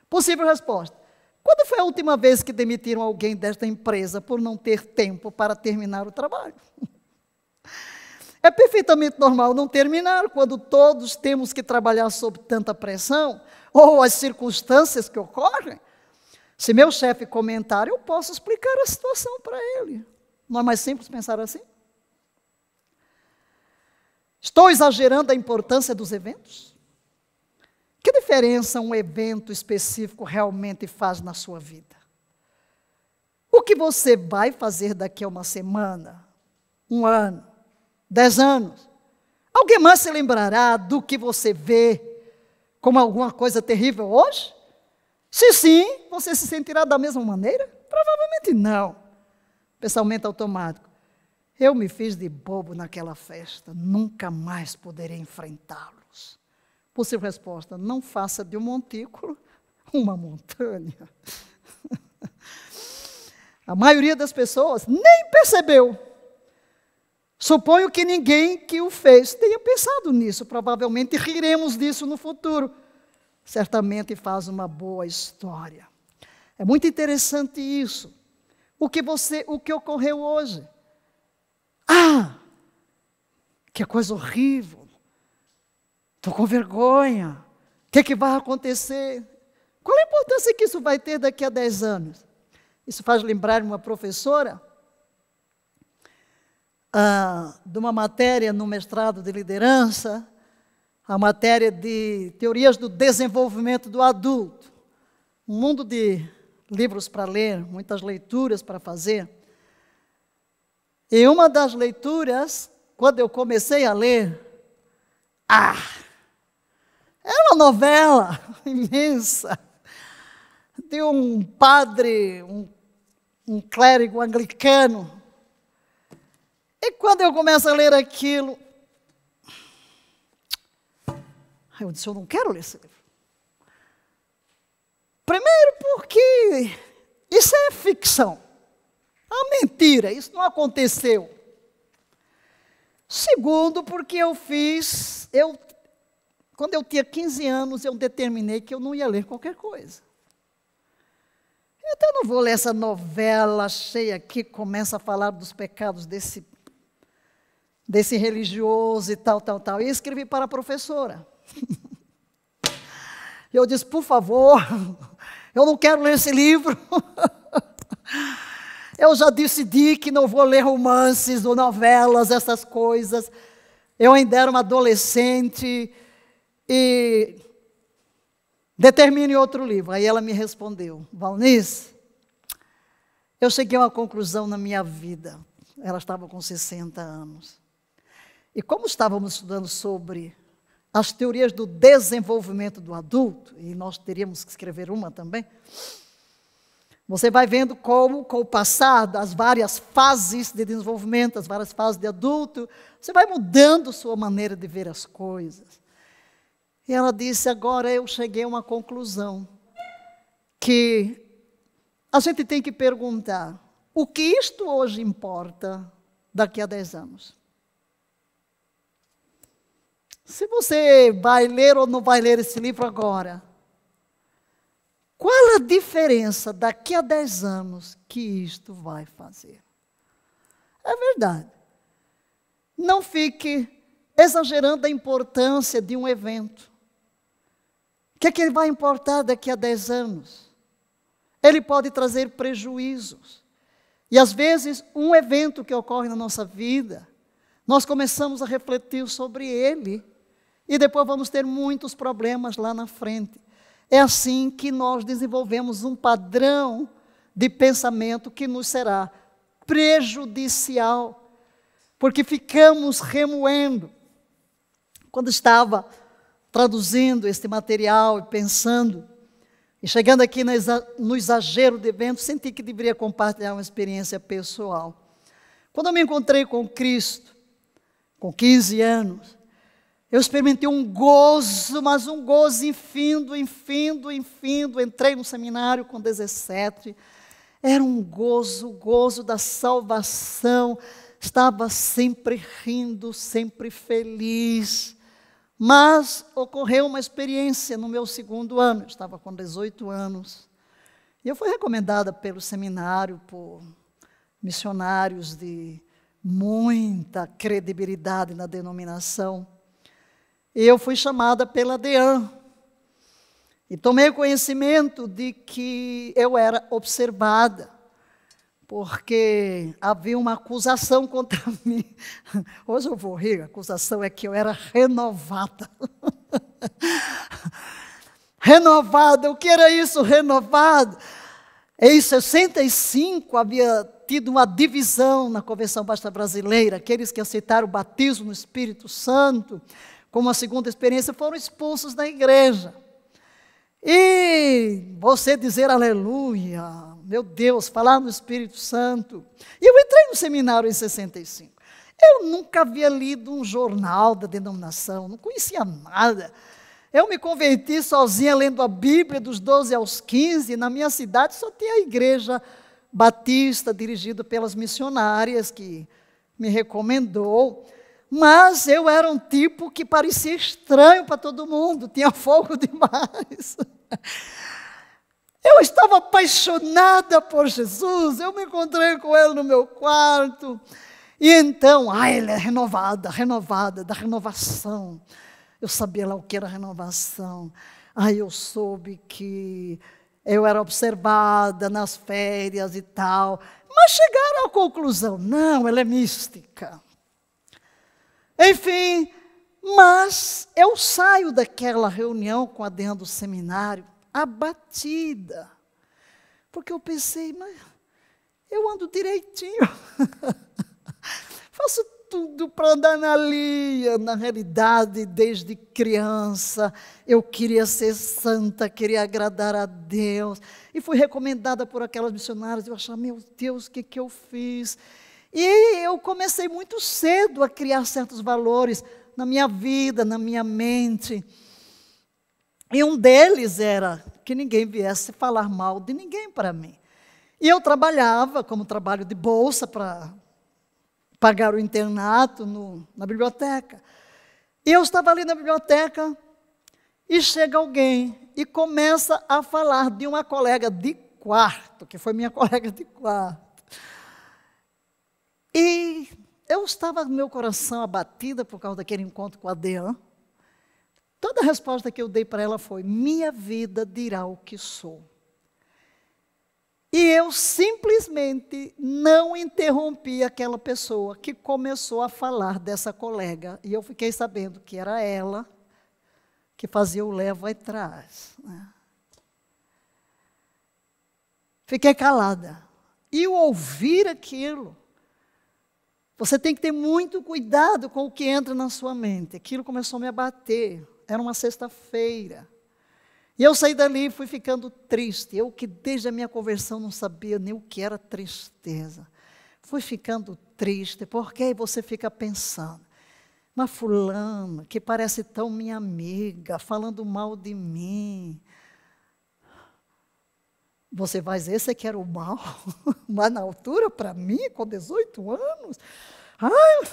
Possível resposta: Quando foi a última vez que demitiram alguém desta empresa por não ter tempo para terminar o trabalho? É perfeitamente normal não terminar quando todos temos que trabalhar sob tanta pressão ou as circunstâncias que ocorrem. Se meu chefe comentar, eu posso explicar a situação para ele. Não é mais simples pensar assim? Estou exagerando a importância dos eventos? Que diferença um evento específico realmente faz na sua vida? O que você vai fazer daqui a uma semana, um ano, dez anos? Alguém mais se lembrará do que você vê como alguma coisa terrível hoje? Se sim, você se sentirá da mesma maneira? Provavelmente não. Pensamento automático. Eu me fiz de bobo naquela festa, nunca mais poderei enfrentá-los. Possível resposta: não faça de um montículo uma montanha. (laughs) A maioria das pessoas nem percebeu Suponho que ninguém que o fez tenha pensado nisso, provavelmente riremos disso no futuro. Certamente faz uma boa história. É muito interessante isso. O que você, o que ocorreu hoje? Ah! Que coisa horrível. Estou com vergonha. O que, é que vai acontecer? Qual a importância que isso vai ter daqui a 10 anos? Isso faz lembrar uma professora de uma matéria no mestrado de liderança, a matéria de teorias do desenvolvimento do adulto. Um mundo de livros para ler, muitas leituras para fazer. E uma das leituras, quando eu comecei a ler, ah, era é uma novela (laughs) imensa de um padre, um, um clérigo anglicano, e quando eu começo a ler aquilo, eu disse: Eu não quero ler esse livro. Primeiro, porque isso é ficção, é uma mentira, isso não aconteceu. Segundo, porque eu fiz, eu, quando eu tinha 15 anos, eu determinei que eu não ia ler qualquer coisa. Então eu não vou ler essa novela cheia que começa a falar dos pecados desse desse religioso e tal, tal, tal. E escrevi para a professora. (laughs) Eu disse, por favor, (laughs) eu não quero ler esse livro. (laughs) Eu já decidi que não vou ler romances ou novelas, essas coisas. Eu ainda era uma adolescente e determine outro livro. Aí ela me respondeu, Valniz, eu cheguei a uma conclusão na minha vida. Ela estava com 60 anos. E como estávamos estudando sobre as teorias do desenvolvimento do adulto, e nós teríamos que escrever uma também, você vai vendo como, com o passar das várias fases de desenvolvimento, as várias fases de adulto, você vai mudando sua maneira de ver as coisas. E ela disse: Agora eu cheguei a uma conclusão, que a gente tem que perguntar: o que isto hoje importa daqui a 10 anos? Se você vai ler ou não vai ler esse livro agora, qual a diferença daqui a 10 anos que isto vai fazer? É verdade. Não fique exagerando a importância de um evento. O que é que ele vai importar daqui a 10 anos? Ele pode trazer prejuízos. E às vezes, um evento que ocorre na nossa vida, nós começamos a refletir sobre ele e depois vamos ter muitos problemas lá na frente. É assim que nós desenvolvemos um padrão de pensamento que nos será prejudicial, porque ficamos remoendo. Quando estava traduzindo este material e pensando, e chegando aqui no exagero do evento, senti que deveria compartilhar uma experiência pessoal. Quando eu me encontrei com Cristo, com 15 anos, eu experimentei um gozo, mas um gozo infindo, infindo, infindo. Entrei no seminário com 17. Era um gozo, o gozo da salvação. Estava sempre rindo, sempre feliz. Mas ocorreu uma experiência no meu segundo ano. Eu estava com 18 anos. E eu fui recomendada pelo seminário, por missionários de muita credibilidade na denominação eu fui chamada pela DEAN. E tomei conhecimento de que eu era observada, porque havia uma acusação contra (laughs) mim. Hoje eu vou rir, a acusação é que eu era renovada. (laughs) renovada, o que era isso, renovada? Em 65 havia tido uma divisão na Convenção Basta Brasileira, aqueles que aceitaram o batismo no Espírito Santo como a segunda experiência, foram expulsos da igreja. E você dizer aleluia, meu Deus, falar no Espírito Santo. E eu entrei no seminário em 65. Eu nunca havia lido um jornal da denominação, não conhecia nada. Eu me converti sozinha lendo a Bíblia dos 12 aos 15. Na minha cidade só tinha a igreja batista dirigida pelas missionárias que me recomendou. Mas eu era um tipo que parecia estranho para todo mundo, tinha fogo (laughs) demais. Eu estava apaixonada por Jesus, eu me encontrei com ele no meu quarto. E então, ah, ele é renovada, renovada, da renovação. Eu sabia lá o que era renovação. Ah, eu soube que eu era observada nas férias e tal. Mas chegaram à conclusão: não, ela é mística. Enfim, mas eu saio daquela reunião com a dentro do seminário abatida, porque eu pensei, mas eu ando direitinho, (laughs) faço tudo para andar na linha. Na realidade, desde criança, eu queria ser santa, queria agradar a Deus. E fui recomendada por aquelas missionárias. Eu achava, meu Deus, o que, que eu fiz? E eu comecei muito cedo a criar certos valores na minha vida, na minha mente. E um deles era que ninguém viesse falar mal de ninguém para mim. E eu trabalhava como trabalho de bolsa para pagar o internato no, na biblioteca. E eu estava ali na biblioteca e chega alguém e começa a falar de uma colega de quarto, que foi minha (laughs) colega de quarto. E eu estava meu coração abatida por causa daquele encontro com a Dean. Toda a resposta que eu dei para ela foi: Minha vida dirá o que sou. E eu simplesmente não interrompi aquela pessoa que começou a falar dessa colega. E eu fiquei sabendo que era ela que fazia o leva e Né? Fiquei calada. E ouvir aquilo, você tem que ter muito cuidado com o que entra na sua mente. Aquilo começou a me abater. Era uma sexta-feira. E eu saí dali e fui ficando triste. Eu que desde a minha conversão não sabia nem o que era tristeza. Fui ficando triste, porque aí você fica pensando. Mas fulana, que parece tão minha amiga, falando mal de mim. Você vai dizer, você quer o mal? (laughs) Mas na altura, para mim, com 18 anos, ai,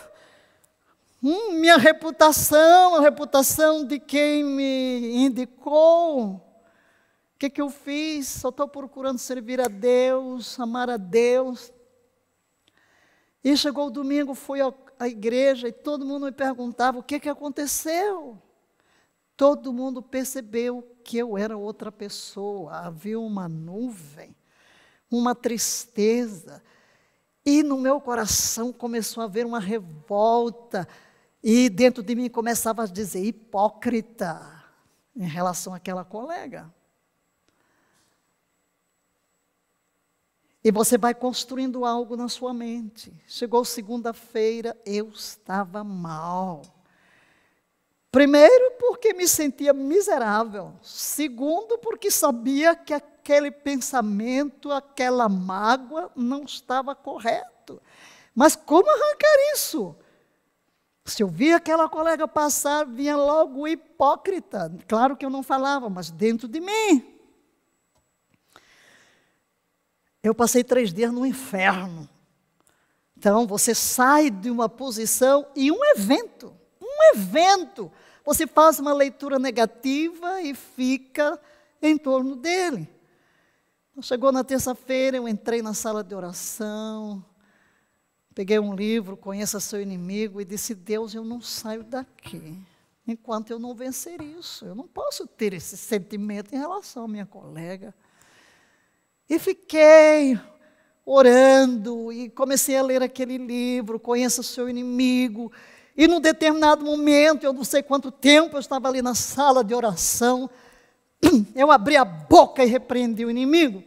hum, minha reputação, a reputação de quem me indicou, o que, que eu fiz? Só estou procurando servir a Deus, amar a Deus. E chegou o domingo, fui à igreja e todo mundo me perguntava o que, que aconteceu. Todo mundo percebeu que eu era outra pessoa. Havia uma nuvem, uma tristeza. E no meu coração começou a haver uma revolta. E dentro de mim começava a dizer hipócrita em relação àquela colega. E você vai construindo algo na sua mente. Chegou segunda-feira, eu estava mal. Primeiro, porque me sentia miserável. Segundo, porque sabia que aquele pensamento, aquela mágoa não estava correto. Mas como arrancar isso? Se eu via aquela colega passar, vinha logo hipócrita. Claro que eu não falava, mas dentro de mim. Eu passei três dias no inferno. Então, você sai de uma posição e um evento, um evento você faz uma leitura negativa e fica em torno dele. Então, chegou na terça-feira, eu entrei na sala de oração, peguei um livro, Conheça Seu Inimigo, e disse: Deus, eu não saio daqui enquanto eu não vencer isso. Eu não posso ter esse sentimento em relação à minha colega. E fiquei orando e comecei a ler aquele livro, Conheça Seu Inimigo. E num determinado momento, eu não sei quanto tempo, eu estava ali na sala de oração, (clears throat) eu abri a boca e repreendi o inimigo.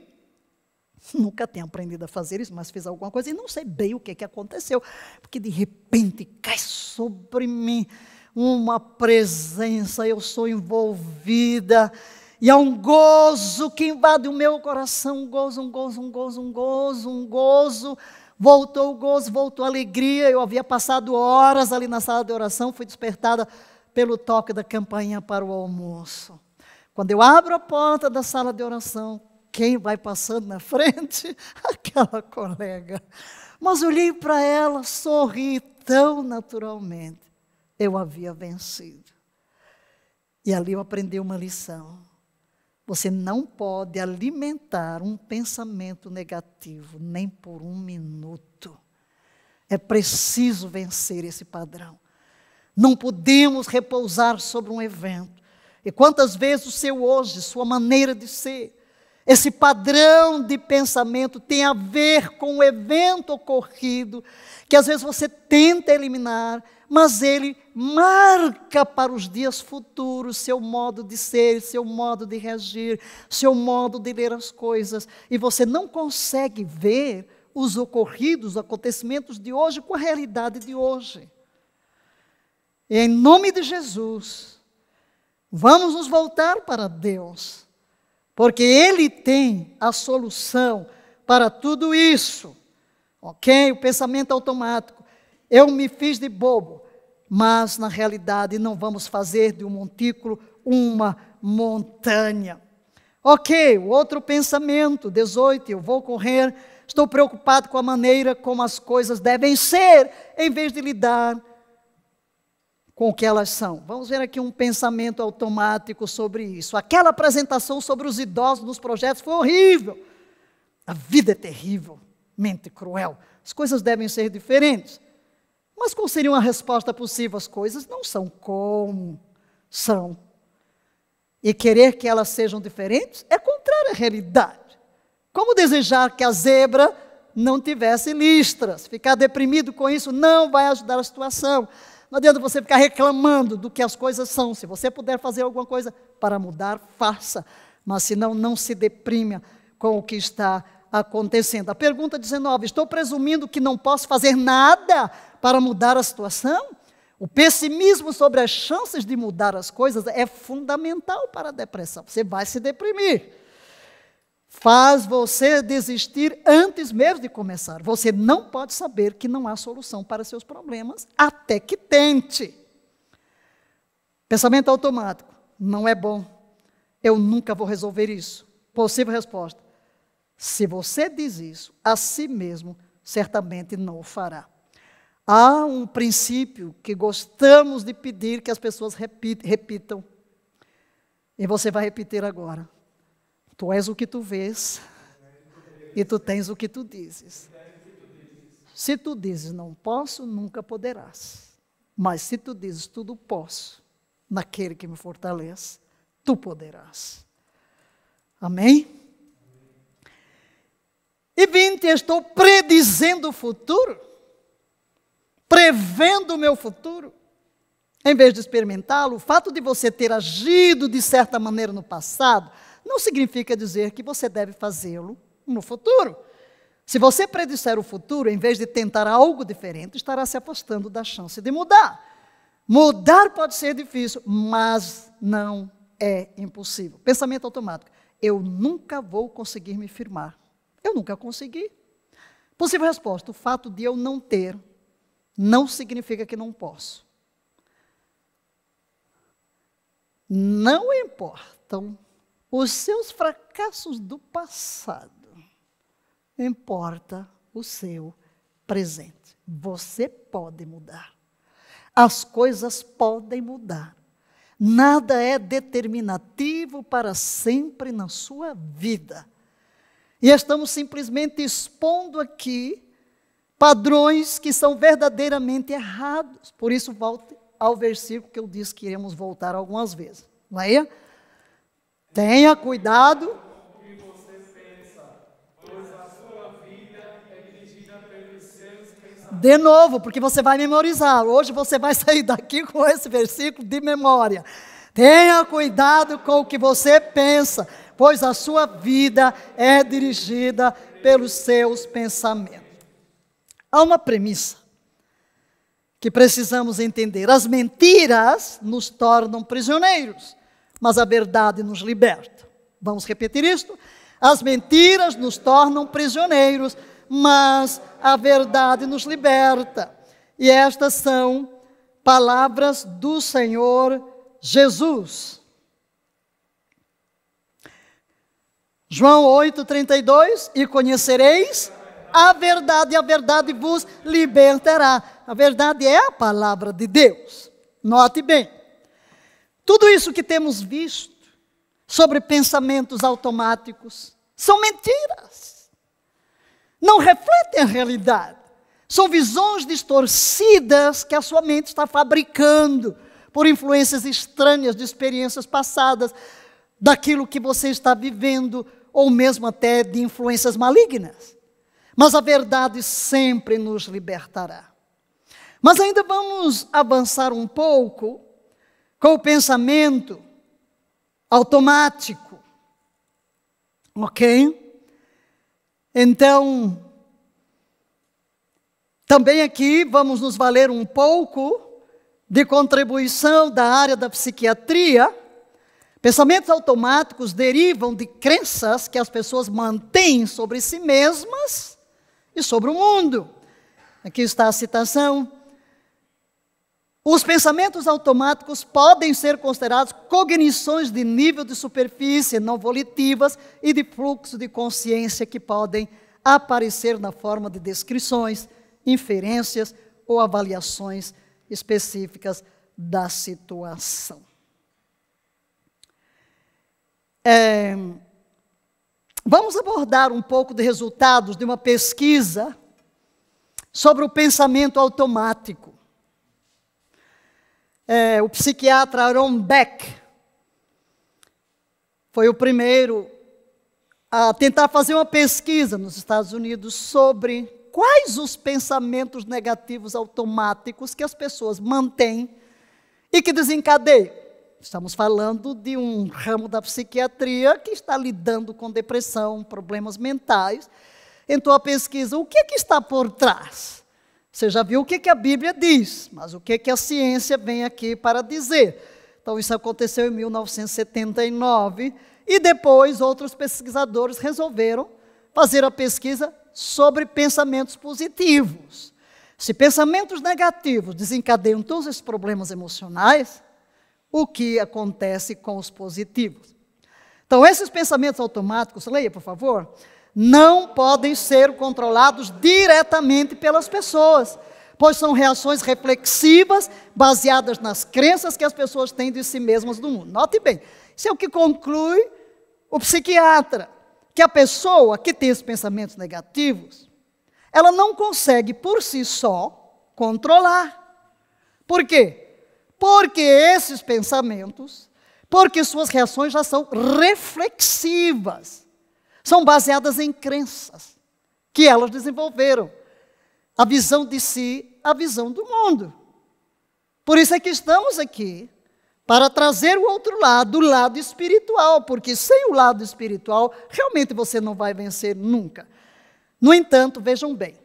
Nunca tenho aprendido a fazer isso, mas fiz alguma coisa e não sei bem o que, é que aconteceu, porque de repente cai sobre mim uma presença, eu sou envolvida, e há um gozo que invade o meu coração, um gozo, um gozo, um gozo, um gozo, um gozo. Um gozo Voltou o gozo, voltou a alegria. Eu havia passado horas ali na sala de oração, fui despertada pelo toque da campainha para o almoço. Quando eu abro a porta da sala de oração, quem vai passando na (laughs) frente? Aquela colega. Mas olhei para ela, sorri tão naturalmente. Eu havia vencido. E ali eu aprendi uma lição. Você não pode alimentar um pensamento negativo nem por um minuto. É preciso vencer esse padrão. Não podemos repousar sobre um evento. E quantas vezes o seu hoje, sua maneira de ser, esse padrão de pensamento tem a ver com o evento ocorrido, que às vezes você tenta eliminar mas ele marca para os dias futuros seu modo de ser, seu modo de reagir, seu modo de ler as coisas. E você não consegue ver os ocorridos, os acontecimentos de hoje com a realidade de hoje. E em nome de Jesus, vamos nos voltar para Deus, porque Ele tem a solução para tudo isso. Ok? O pensamento automático. Eu me fiz de bobo, mas na realidade não vamos fazer de um montículo uma montanha. Ok, o outro pensamento, 18, eu vou correr, estou preocupado com a maneira como as coisas devem ser, em vez de lidar com o que elas são. Vamos ver aqui um pensamento automático sobre isso. Aquela apresentação sobre os idosos nos projetos foi horrível. A vida é terrível, mente cruel. As coisas devem ser diferentes. Mas qual seria uma resposta possível? As coisas não são como são. E querer que elas sejam diferentes é contrário à realidade. Como desejar que a zebra não tivesse listras? Ficar deprimido com isso não vai ajudar a situação. Não adianta você ficar reclamando do que as coisas são. Se você puder fazer alguma coisa para mudar, faça. Mas senão, não se deprima com o que está acontecendo. A pergunta 19: Estou presumindo que não posso fazer nada para mudar a situação? O pessimismo sobre as chances de mudar as coisas é fundamental para a depressão. Você vai se deprimir. Faz você desistir antes mesmo de começar. Você não pode saber que não há solução para seus problemas até que tente. Pensamento automático. Não é bom. Eu nunca vou resolver isso. Possível resposta se você diz isso a si mesmo, certamente não o fará. Há um princípio que gostamos de pedir que as pessoas repitam. E você vai repetir agora. Tu és o que tu vês e tu tens o que tu dizes. Se tu dizes não posso, nunca poderás. Mas se tu dizes tudo posso, naquele que me fortalece, tu poderás. Amém? E 20, estou predizendo o futuro, prevendo o meu futuro, em vez de experimentá-lo. O fato de você ter agido de certa maneira no passado não significa dizer que você deve fazê-lo no futuro. Se você predisser o futuro, em vez de tentar algo diferente, estará se afastando da chance de mudar. Mudar pode ser difícil, mas não é impossível. Pensamento automático. Eu nunca vou conseguir me firmar eu nunca consegui. Possível resposta: o fato de eu não ter não significa que não posso. Não importam os seus fracassos do passado, importa o seu presente. Você pode mudar. As coisas podem mudar. Nada é determinativo para sempre na sua vida. E estamos simplesmente expondo aqui padrões que são verdadeiramente errados. Por isso, volte ao versículo que eu disse que iremos voltar algumas vezes. Não é? Tenha cuidado. De novo, porque você vai memorizar. Hoje você vai (laughs) sair daqui com esse versículo de memória. Tenha cuidado com o que você pensa pois a sua vida é dirigida pelos seus pensamentos. Há uma premissa que precisamos entender: as mentiras nos tornam prisioneiros, mas a verdade nos liberta. Vamos repetir isto? As mentiras nos tornam prisioneiros, mas a verdade nos liberta. E estas são palavras do Senhor Jesus. João 8,32: E conhecereis a verdade, e a verdade vos libertará. A verdade é a palavra de Deus. Note bem. Tudo isso que temos visto sobre pensamentos automáticos são mentiras. Não refletem a realidade. São visões distorcidas que a sua mente está fabricando por influências estranhas de experiências passadas, daquilo que você está vivendo, ou mesmo até de influências malignas. Mas a verdade sempre nos libertará. Mas ainda vamos avançar um pouco com o pensamento automático. Ok? Então, também aqui vamos nos valer um pouco de contribuição da área da psiquiatria Pensamentos automáticos derivam de crenças que as pessoas mantêm sobre si mesmas e sobre o mundo. Aqui está a citação. Os pensamentos automáticos podem ser considerados cognições de nível de superfície não volitivas e de fluxo de consciência que podem aparecer na forma de descrições, inferências ou avaliações específicas da situação. É, vamos abordar um pouco de resultados de uma pesquisa sobre o pensamento automático. É, o psiquiatra Aaron Beck foi o primeiro a tentar fazer uma pesquisa nos Estados Unidos sobre quais os pensamentos negativos automáticos que as pessoas mantêm e que desencadeiam. Estamos falando de um ramo da psiquiatria que está lidando com depressão, problemas mentais. Então a pesquisa, o que, é que está por trás? Você já viu o que, é que a Bíblia diz, mas o que, é que a ciência vem aqui para dizer? Então isso aconteceu em 1979 e depois outros pesquisadores resolveram fazer a pesquisa sobre pensamentos positivos. Se pensamentos negativos desencadeiam todos esses problemas emocionais, o que acontece com os positivos. Então, esses pensamentos automáticos, leia por favor, não podem ser controlados diretamente pelas pessoas, pois são reações reflexivas baseadas nas crenças que as pessoas têm de si mesmas no mundo. Note bem, isso é o que conclui o psiquiatra, que a pessoa que tem esses pensamentos negativos, ela não consegue por si só controlar. Por quê? Porque esses pensamentos, porque suas reações já são reflexivas, são baseadas em crenças que elas desenvolveram. A visão de si, a visão do mundo. Por isso é que estamos aqui para trazer o outro lado, o lado espiritual, porque sem o lado espiritual, realmente você não vai vencer nunca. No entanto, vejam bem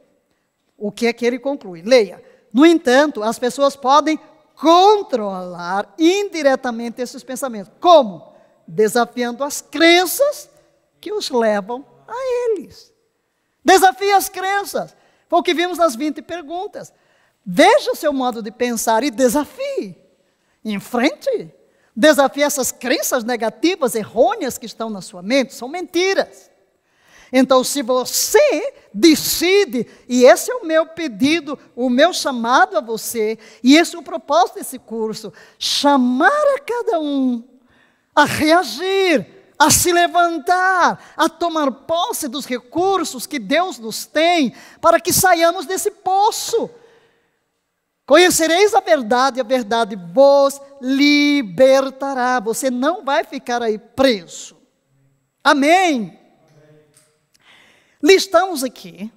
o que é que ele conclui. Leia. No entanto, as pessoas podem controlar indiretamente esses pensamentos. Como? Desafiando as crenças que os levam a eles. Desafie as crenças. Foi o que vimos nas 20 perguntas. Veja o seu modo de pensar e desafie. Enfrente. Desafie essas crenças negativas, errôneas que estão na sua mente. São mentiras. Então, se você decide, e esse é o meu pedido, o meu chamado a você, e esse é o propósito desse curso, chamar a cada um a reagir, a se levantar, a tomar posse dos recursos que Deus nos tem, para que saiamos desse poço. Conhecereis a verdade, e a verdade vos libertará. Você não vai ficar aí preso. Amém. Listamos aqui,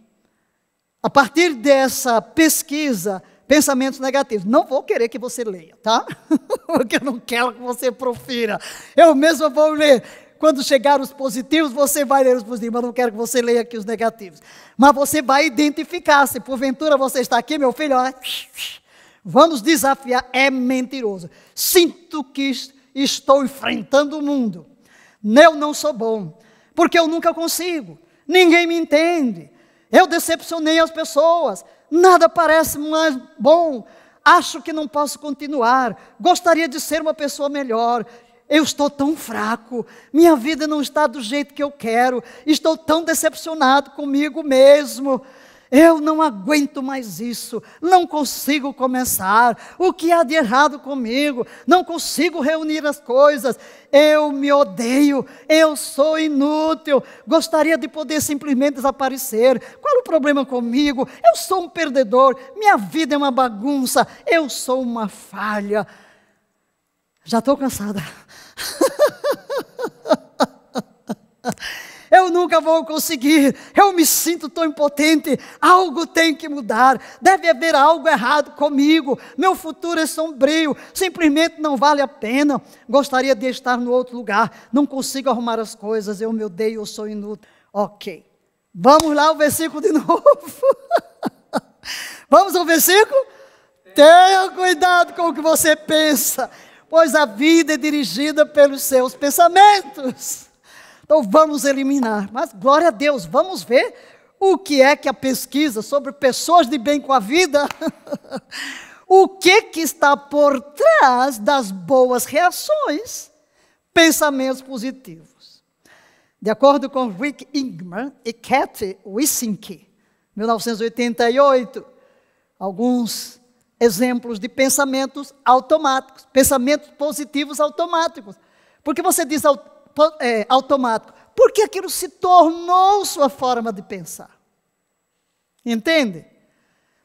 a partir dessa pesquisa, pensamentos negativos. Não vou querer que você leia, tá? (laughs) Porque eu não quero que você profira. Eu mesmo vou ler. Quando chegar os positivos, você vai ler os positivos, mas não quero que você leia aqui os negativos. Mas você vai identificar, se porventura você está aqui, meu filho, vamos desafiar, é mentiroso. Sinto que estou enfrentando o mundo. Eu não sou bom, porque eu nunca consigo ninguém me entende, eu decepcionei as pessoas, nada parece mais bom, acho que não posso continuar, gostaria de ser uma pessoa melhor. Eu estou tão fraco, minha vida não está do jeito que eu quero, estou tão decepcionado comigo mesmo. Eu não aguento mais isso, não consigo começar. O que há de errado comigo? Não consigo reunir as coisas. Eu me odeio, eu sou inútil. Gostaria de poder simplesmente desaparecer. Qual o problema comigo? Eu sou um perdedor, minha vida é uma bagunça, eu sou uma falha. Já estou cansada. (laughs) eu nunca vou conseguir, eu me sinto tão impotente, algo tem que mudar, deve haver algo errado comigo, meu futuro é sombrio, simplesmente não vale a pena, gostaria de estar no outro lugar, não consigo arrumar as coisas, eu me odeio, eu sou inútil. Ok, vamos lá o versículo de novo. (laughs) vamos ao versículo? Tenha cuidado com o que você pensa, pois a vida é dirigida pelos seus pensamentos. Então vamos eliminar. Mas glória a Deus, vamos ver o que é que a pesquisa sobre pessoas de bem com a vida, (laughs) o que que está por trás das boas reações, pensamentos positivos. De acordo com Rick Ingman e Kathy Wissinki, 1988, alguns exemplos de pensamentos automáticos, pensamentos positivos automáticos. Porque você diz é, automático? Porque aquilo se tornou sua forma de pensar. Entende?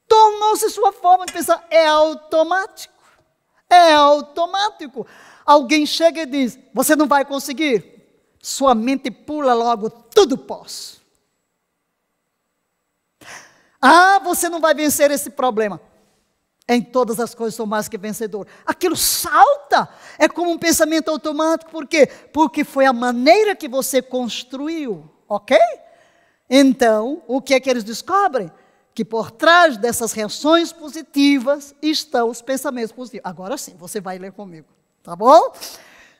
Tornou-se sua forma de pensar. É automático. É automático. Alguém chega e diz: Você não vai conseguir. Sua mente pula logo: Tudo posso. Ah, você não vai vencer esse problema em todas as coisas sou mais que vencedor. Aquilo salta, é como um pensamento automático, por quê? Porque foi a maneira que você construiu, ok? Então, o que é que eles descobrem? Que por trás dessas reações positivas estão os pensamentos positivos. Agora sim, você vai ler comigo, tá bom?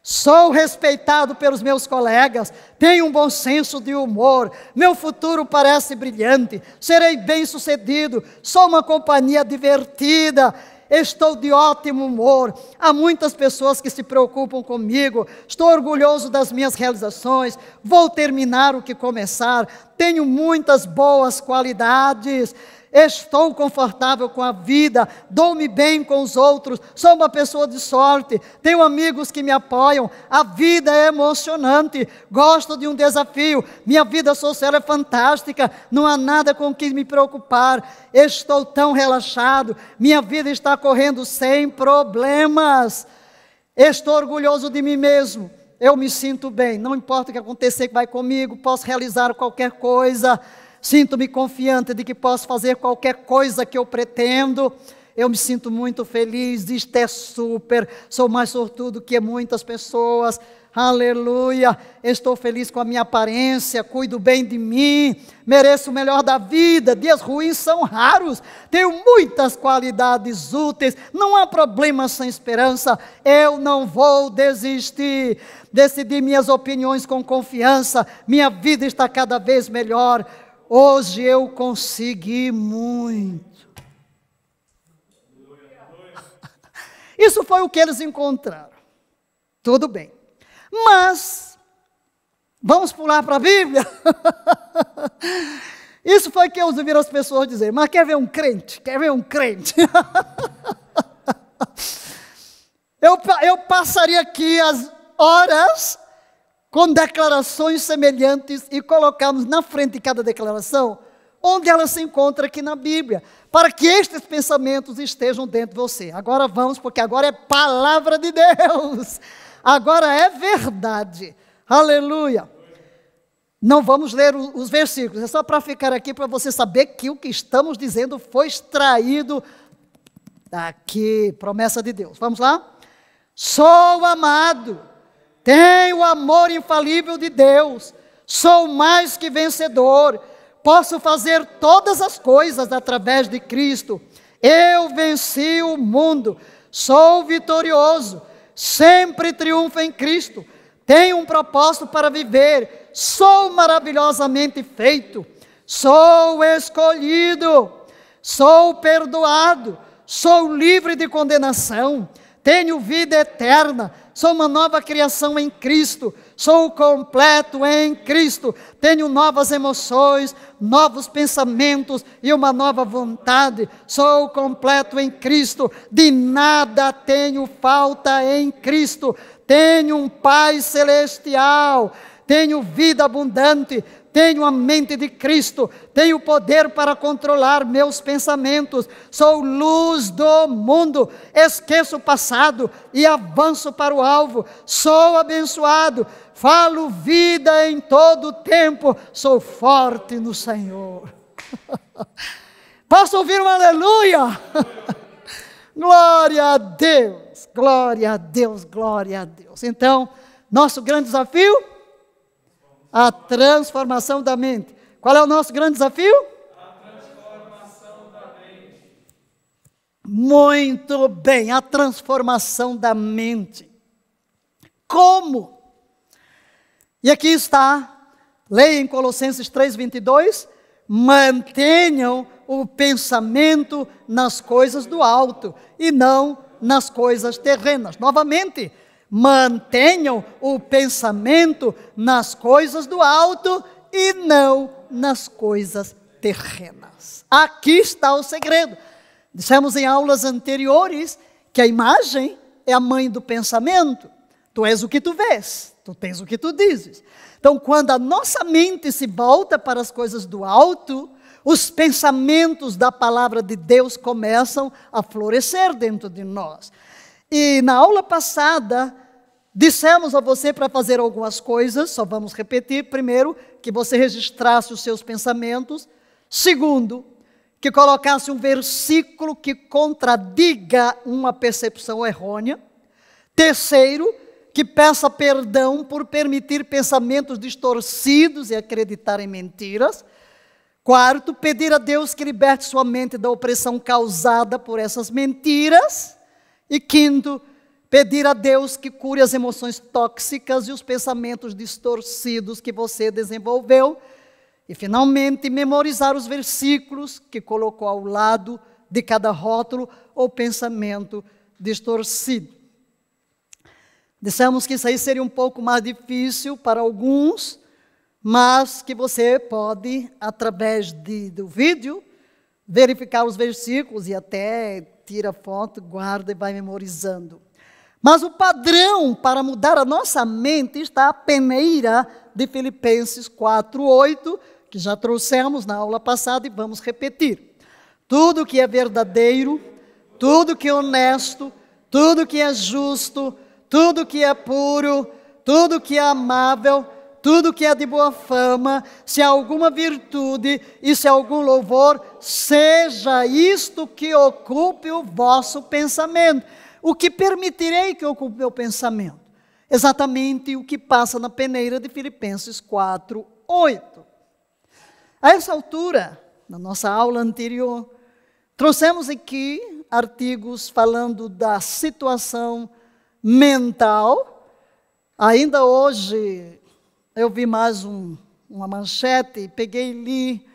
Sou respeitado pelos meus colegas, tenho um bom senso de humor, meu futuro parece brilhante, serei bem-sucedido, sou uma companhia divertida, estou de ótimo humor, há muitas pessoas que se preocupam comigo, estou orgulhoso das minhas realizações, vou terminar o que começar, tenho muitas boas qualidades estou confortável com a vida, dou-me bem com os outros, sou uma pessoa de sorte, tenho amigos que me apoiam, a vida é emocionante, gosto de um desafio, minha vida social é fantástica, não há nada com que me preocupar, estou tão relaxado, minha vida está correndo sem problemas, estou orgulhoso de mim mesmo. Eu me sinto bem, não importa o que acontecer que vai comigo, posso realizar qualquer coisa Sinto-me confiante de que posso fazer qualquer coisa que eu pretendo. Eu me sinto muito feliz, isto é super. Sou mais sortudo que muitas pessoas. Aleluia! Estou feliz com a minha aparência, cuido bem de mim, mereço o melhor da vida. Dias ruins são raros, tenho muitas qualidades úteis, não há problema sem esperança. Eu não vou desistir. Decidi minhas opiniões com confiança, minha vida está cada vez melhor. Hoje eu consegui muito. (laughs) Isso foi o que eles encontraram. Tudo bem. Mas, vamos pular para a Bíblia? (laughs) Isso foi o que eu ouvi as pessoas dizer, mas quer ver um crente? Quer ver um crente? (laughs) eu, eu passaria aqui as horas com declarações semelhantes e colocarmos na frente de cada declaração onde ela se encontra aqui na Bíblia, para que estes pensamentos estejam dentro de você. Agora vamos, porque agora é palavra de Deus, agora é verdade. Aleluia. Não vamos ler os versículos, é só para ficar aqui para você saber que o que estamos dizendo foi extraído daqui, promessa de Deus. Vamos lá? Sou amado tenho o amor infalível de Deus. Sou mais que vencedor. Posso fazer todas as coisas através de Cristo. Eu venci o mundo. Sou vitorioso. Sempre triunfo em Cristo. Tenho um propósito para viver. Sou maravilhosamente feito. Sou escolhido. Sou perdoado. Sou livre de condenação. Tenho vida eterna sou uma nova criação em Cristo, sou completo em Cristo, tenho novas emoções, novos pensamentos e uma nova vontade, sou completo em Cristo, de nada tenho falta em Cristo, tenho um Pai celestial, tenho vida abundante, tenho a mente de Cristo, tenho poder para controlar meus pensamentos, sou luz do mundo, esqueço o passado e avanço para o alvo, sou abençoado, falo vida em todo tempo, sou forte no Senhor. (laughs) Posso ouvir um aleluia? (laughs) glória a Deus, glória a Deus, glória a Deus. Então, nosso grande desafio a transformação da mente. Qual é o nosso grande desafio? A transformação da mente. Muito bem, a transformação da mente. Como? E aqui está, leia em Colossenses 3:22, mantenham o pensamento nas coisas do alto e não nas coisas terrenas. Novamente, Mantenham o pensamento nas coisas do alto e não nas coisas terrenas. Aqui está o segredo. Dissemos em aulas anteriores que a imagem é a mãe do pensamento. Tu és o que tu vês, tu tens o que tu dizes. Então, quando a nossa mente se volta para as coisas do alto, os pensamentos da palavra de Deus começam a florescer dentro de nós. E na aula passada, dissemos a você para fazer algumas coisas, só vamos repetir. Primeiro, que você registrasse os seus pensamentos. Segundo, que colocasse um versículo que contradiga uma percepção errônea. Terceiro, que peça perdão por permitir pensamentos distorcidos e acreditar em mentiras. Quarto, pedir a Deus que liberte sua mente da opressão causada por essas mentiras. E quinto, pedir a Deus que cure as emoções tóxicas e os pensamentos distorcidos que você desenvolveu. E finalmente, memorizar os versículos que colocou ao lado de cada rótulo ou pensamento distorcido. Dissemos que isso aí seria um pouco mais difícil para alguns, mas que você pode, através de, do vídeo, verificar os versículos e até tira foto, guarda e vai memorizando. Mas o padrão para mudar a nossa mente está a peneira de Filipenses 4:8, que já trouxemos na aula passada e vamos repetir. Tudo que é verdadeiro, tudo que é honesto, tudo que é justo, tudo que é puro, tudo que é amável, tudo que é de boa fama, se há é alguma virtude e se há é algum louvor, seja isto que ocupe o vosso pensamento. O que permitirei que ocupe o meu pensamento? Exatamente o que passa na peneira de Filipenses 4, 8. A essa altura, na nossa aula anterior, trouxemos aqui artigos falando da situação mental. Ainda hoje eu vi mais um, uma manchete, peguei e li,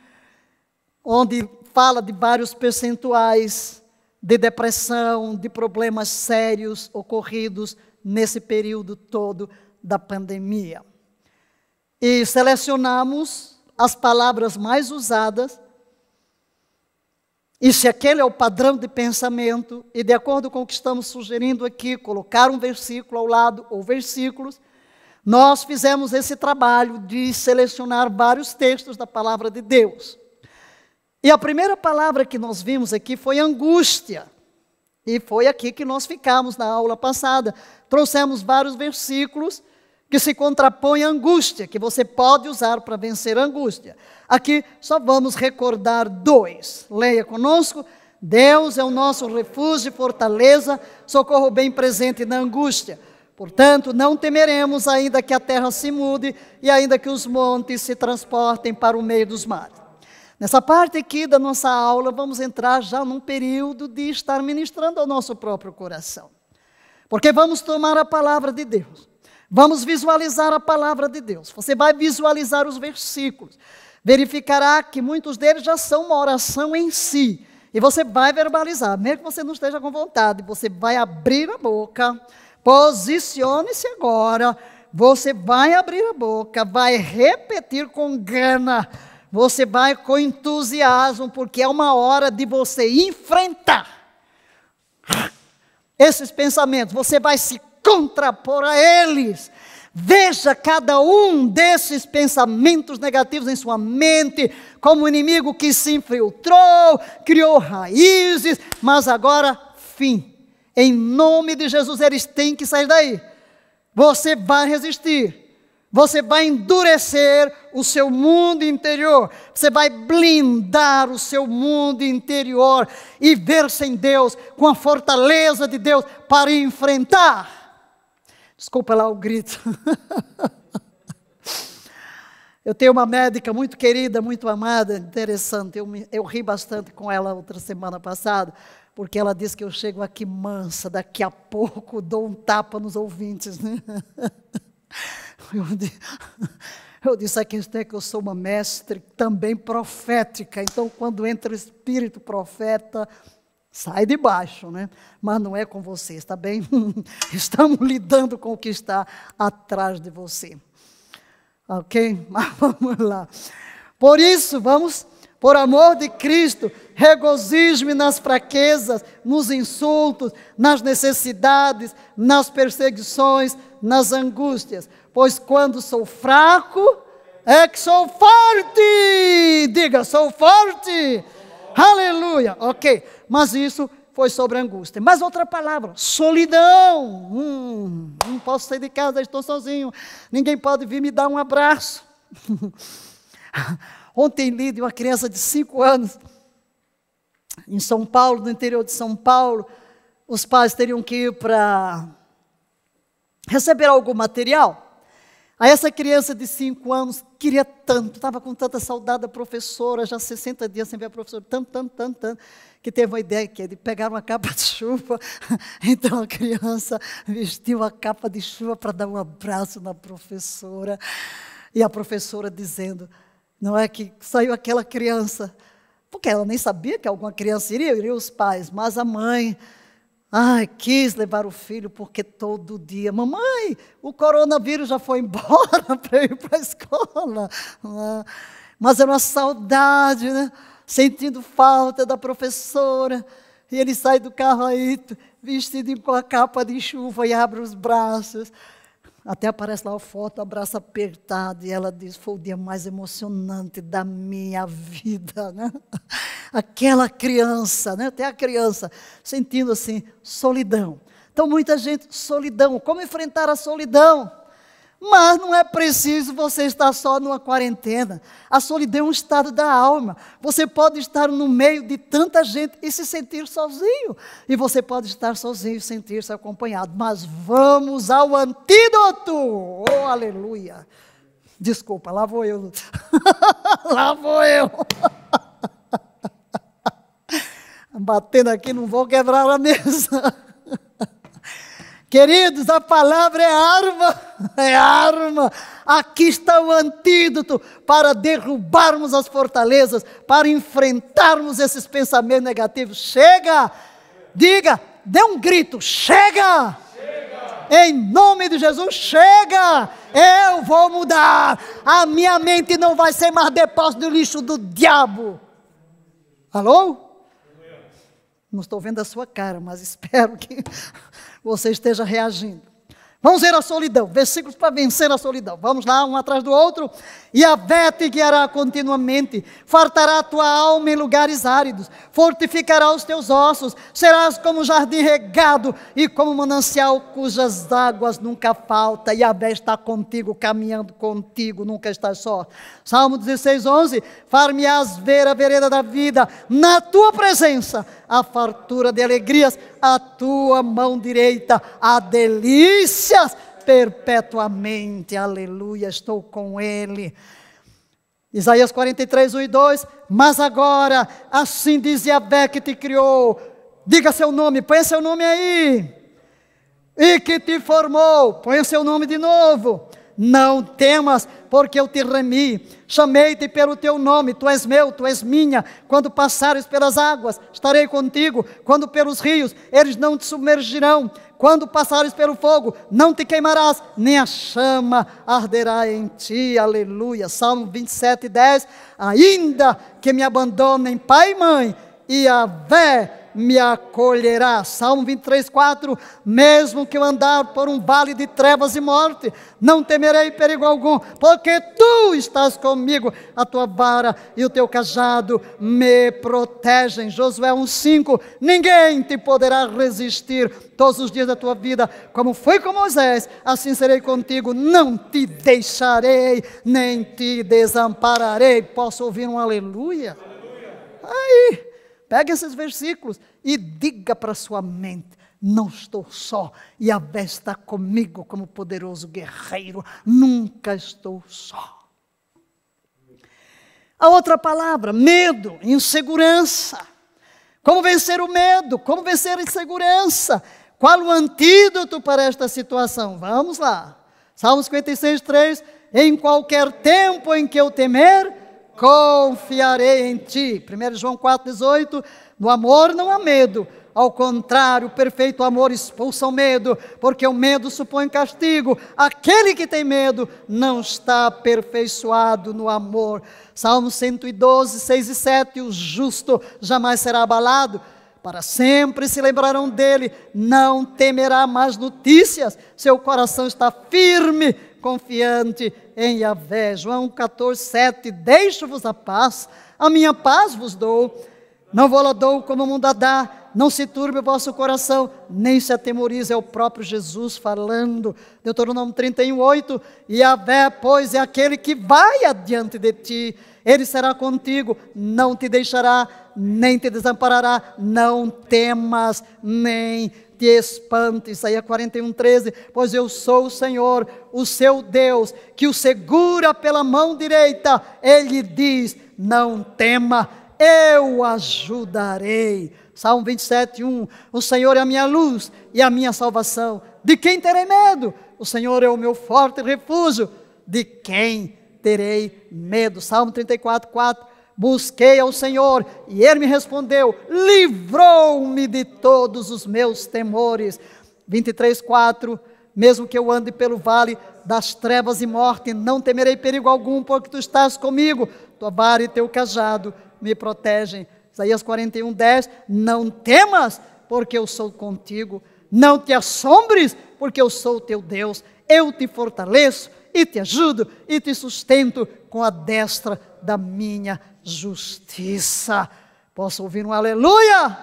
onde fala de vários percentuais de depressão, de problemas sérios ocorridos nesse período todo da pandemia. E selecionamos as palavras mais usadas. E se aquele é o padrão de pensamento, e de acordo com o que estamos sugerindo aqui, colocar um versículo ao lado ou versículos, nós fizemos esse trabalho de selecionar vários textos da palavra de Deus. E a primeira palavra que nós vimos aqui foi angústia. E foi aqui que nós ficamos na aula passada. Trouxemos vários versículos que se contrapõem à angústia, que você pode usar para vencer a angústia. Aqui só vamos recordar dois. Leia conosco. Deus é o nosso refúgio e fortaleza, socorro bem presente na angústia. Portanto, não temeremos, ainda que a terra se mude e ainda que os montes se transportem para o meio dos mares. Nessa parte aqui da nossa aula, vamos entrar já num período de estar ministrando ao nosso próprio coração. Porque vamos tomar a palavra de Deus. Vamos visualizar a palavra de Deus. Você vai visualizar os versículos. Verificará que muitos deles já são uma oração em si. E você vai verbalizar, mesmo que você não esteja com vontade, você vai abrir a boca Posicione-se agora. Você vai abrir a boca, vai repetir com gana, você vai com entusiasmo, porque é uma hora de você enfrentar esses pensamentos. Você vai se contrapor a eles. Veja cada um desses pensamentos negativos em sua mente como um inimigo que se infiltrou, criou raízes, mas agora fim. Em nome de Jesus, eles têm que sair daí. Você vai resistir. Você vai endurecer o seu mundo interior. Você vai blindar o seu mundo interior e ver-se Deus com a fortaleza de Deus para enfrentar. Desculpa lá o grito. (laughs) Eu tenho uma médica muito querida, muito amada, interessante. Eu, me, eu ri bastante com ela outra semana passada porque ela diz que eu chego aqui mansa, daqui a pouco dou um tapa nos ouvintes. Né? (laughs) (laughs) Eu, disse, a é quem é que eu sou uma mestre também profética, então quando entra o espírito profeta, sai de baixo, né? Mas não é com você, está bem? (laughs) Estamos lidando com o que está atrás de você. Ok? Mas vamos lá. Por isso, vamos, por amor de Cristo, regozijo-me nas fraquezas, nos insultos, nas necessidades, nas perseguições, nas angústias, pois quando sou fraco, é que sou forte. Diga, sou forte. Aleluia. Ok, mas isso foi sobre angústia. Mas outra palavra, solidão. Hum, não posso sair de casa, estou sozinho. Ninguém pode vir me dar um abraço. (laughs) Ontem li de uma criança de cinco anos em São Paulo, no interior de São Paulo, os pais teriam que ir para receber algum material. Aí essa criança de 5 anos queria tanto, estava com tanta saudade da professora, já 60 dias sem ver a professora, tanto, tanto, tanto, tanto, que teve uma ideia que é de pegar uma capa de chuva. (laughs) Então a criança vestiu a capa de chuva para dar um abraço na professora. E a professora dizendo, não é que saiu aquela criança porque ela nem sabia que alguma criança iria, iria os pais, mas a mãe, ai, quis levar o filho, porque todo dia, mamãe, o coronavírus já foi embora (laughs) para ir para a escola. Mas era uma saudade, né? sentindo falta da professora. E ele sai do carro aí, vestido com a capa de chuva e abre os braços. Até aparece lá a foto, abraço apertado, e ela diz: foi o dia mais emocionante da minha vida. (laughs) Né? Aquela criança, né? até a criança, sentindo assim, solidão. Então, muita gente, solidão. Como enfrentar a solidão? Mas não é preciso você estar só numa quarentena. A solidão é um estado da alma. Você pode estar no meio de tanta gente e se sentir sozinho. E você pode estar sozinho e sentir-se acompanhado. Mas vamos ao antídoto! Oh, aleluia! Desculpa, lá vou eu. (laughs) lá vou eu. (laughs) Batendo aqui, não vou quebrar a mesa. Queridos, a palavra é arma, (laughs) é arma. Aqui está o antídoto para derrubarmos as fortalezas, para enfrentarmos esses pensamentos negativos. Chega! Diga, dê um grito: chega! chega. Em nome de Jesus, chega! Eu vou mudar. A minha mente não vai ser mais depósito do lixo do diabo. Alô? Não estou vendo a sua cara, mas (laughs) espero que você esteja reagindo. Vamos ver a solidão, versículos para vencer a solidão. Vamos lá, um atrás do outro e a vé te guiará continuamente, fartará a tua alma em lugares áridos, fortificará os teus ossos, serás como um jardim regado e como um manancial cujas águas nunca faltam, e a vé está contigo, caminhando contigo, nunca estás só. Salmo 16, 11, far-me-ás ver a vereda da vida, na tua presença, a fartura de alegrias, a tua mão direita, a delícias perpetuamente. Aleluia, estou com Ele. Isaías 43, 1 e 2. Mas agora, assim diz Yahvé que te criou. Diga seu nome, põe seu nome aí. E que te formou, põe seu nome de novo. Não temas, porque eu te remi. Chamei-te pelo teu nome, tu és meu, tu és minha. Quando passares pelas águas, estarei contigo. Quando pelos rios, eles não te submergirão. Quando passares pelo fogo, não te queimarás, nem a chama arderá em ti. Aleluia. Salmo 27, 10. Ainda que me abandonem pai e mãe, e a vé me acolherá. Salmo 23, 4. Mesmo que eu andar por um vale de trevas e morte, não temerei perigo algum, porque tu estás comigo, a tua vara e o teu cajado me protegem. Josué 1,5. Ninguém te poderá resistir todos os dias da tua vida, como foi com Moisés, assim serei contigo, não te deixarei, nem te desampararei. Posso ouvir um aleluia? aleluia. Aí Pegue esses versículos e diga para sua mente: não estou só, e a está comigo como poderoso guerreiro, nunca estou só. A outra palavra, medo, insegurança. Como vencer o medo? Como vencer a insegurança? Qual o antídoto para esta situação? Vamos lá. Salmo 56, 3. Em qualquer tempo em que eu temer, confiarei em ti. 1 João 4,18, no amor não há medo, ao contrário, o perfeito amor expulsa o medo, porque o medo supõe castigo. Aquele que tem medo não está aperfeiçoado no amor. Salmo 112, 6 e 7, o justo jamais será abalado. Para sempre se lembrarão dele, não temerá mais notícias, seu coração está firme, confiante em Yahvé. João 14, 7. Deixo-vos a paz, a minha paz vos dou. Não vou lá dou como o mundo a dá. Não se turbe o vosso coração, nem se atemorize. É o próprio Jesus falando. Deuteronômio 31, 8. Yahvé, pois, é aquele que vai adiante de ti. Ele será contigo, não te deixará, nem te desamparará. Não temas, nem te espante. Isaías 41, 13. Pois eu sou o Senhor, o seu Deus, que o segura pela mão direita. Ele diz: Não tema, eu ajudarei. Salmo 27, 1. O Senhor é a minha luz e a minha salvação. De quem terei medo? O Senhor é o meu forte refúgio. De quem terei medo? Salmo 34, 4. Busquei ao Senhor e ele me respondeu, livrou-me de todos os meus temores. 23,4: Mesmo que eu ande pelo vale das trevas e morte, não temerei perigo algum, porque tu estás comigo, tua vara e teu cajado me protegem. Isaías 41,10: Não temas, porque eu sou contigo. Não te assombres, porque eu sou teu Deus. Eu te fortaleço e te ajudo e te sustento com a destra da minha justiça. Posso ouvir um aleluia? aleluia.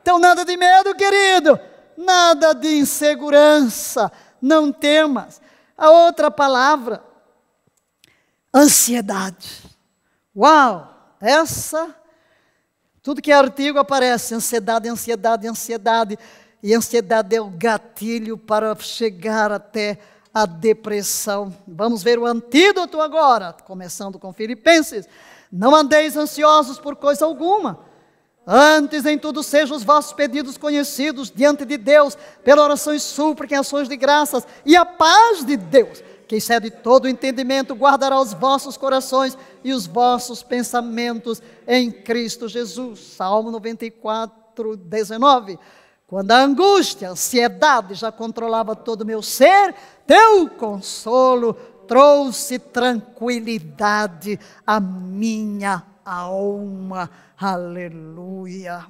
Então, nada de medo, querido, nada de insegurança, não temas. A outra palavra, ansiedade. Uau, essa, tudo que é artigo aparece: ansiedade, ansiedade, ansiedade. E ansiedade é o gatilho para chegar até a depressão. Vamos ver o antídoto agora, começando com Filipenses. Não andeis ansiosos por coisa alguma. Antes em tudo sejam os vossos pedidos conhecidos diante de Deus, pela oração e súplica em ações de graças, e a paz de Deus, que excede todo o entendimento, guardará os vossos corações e os vossos pensamentos em Cristo Jesus. Salmo 94, 19. Quando a angústia, a ansiedade já controlava todo o meu ser, teu consolo trouxe tranquilidade à minha alma. Aleluia.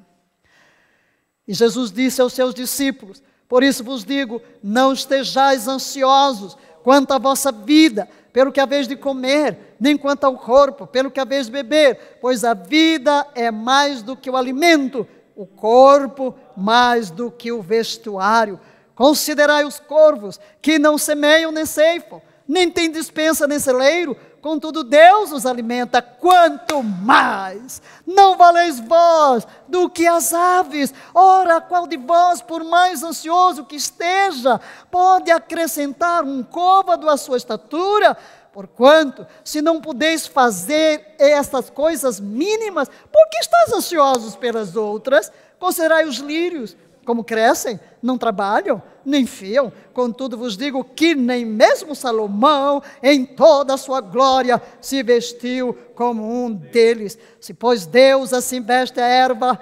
E Jesus disse aos seus discípulos: Por isso vos digo, não estejais ansiosos quanto à vossa vida, pelo que haveis de comer, nem quanto ao corpo, pelo que haveis de beber, pois a vida é mais do que o alimento o corpo mais do que o vestuário. Considerai os corvos, que não semeiam nem ceifam, nem têm dispensa nem celeiro, contudo Deus os alimenta. Quanto mais não valeis vós do que as aves? Ora, qual de vós, por mais ansioso que esteja, pode acrescentar um côvado à sua estatura? Porquanto, se não pudeis fazer estas coisas mínimas, por que estás ansiosos pelas outras? Considerai os lírios, como crescem, não trabalham, nem fiam. Contudo, vos digo que nem mesmo Salomão, em toda a sua glória, se vestiu como um deles. Se, pois, Deus assim veste a erva,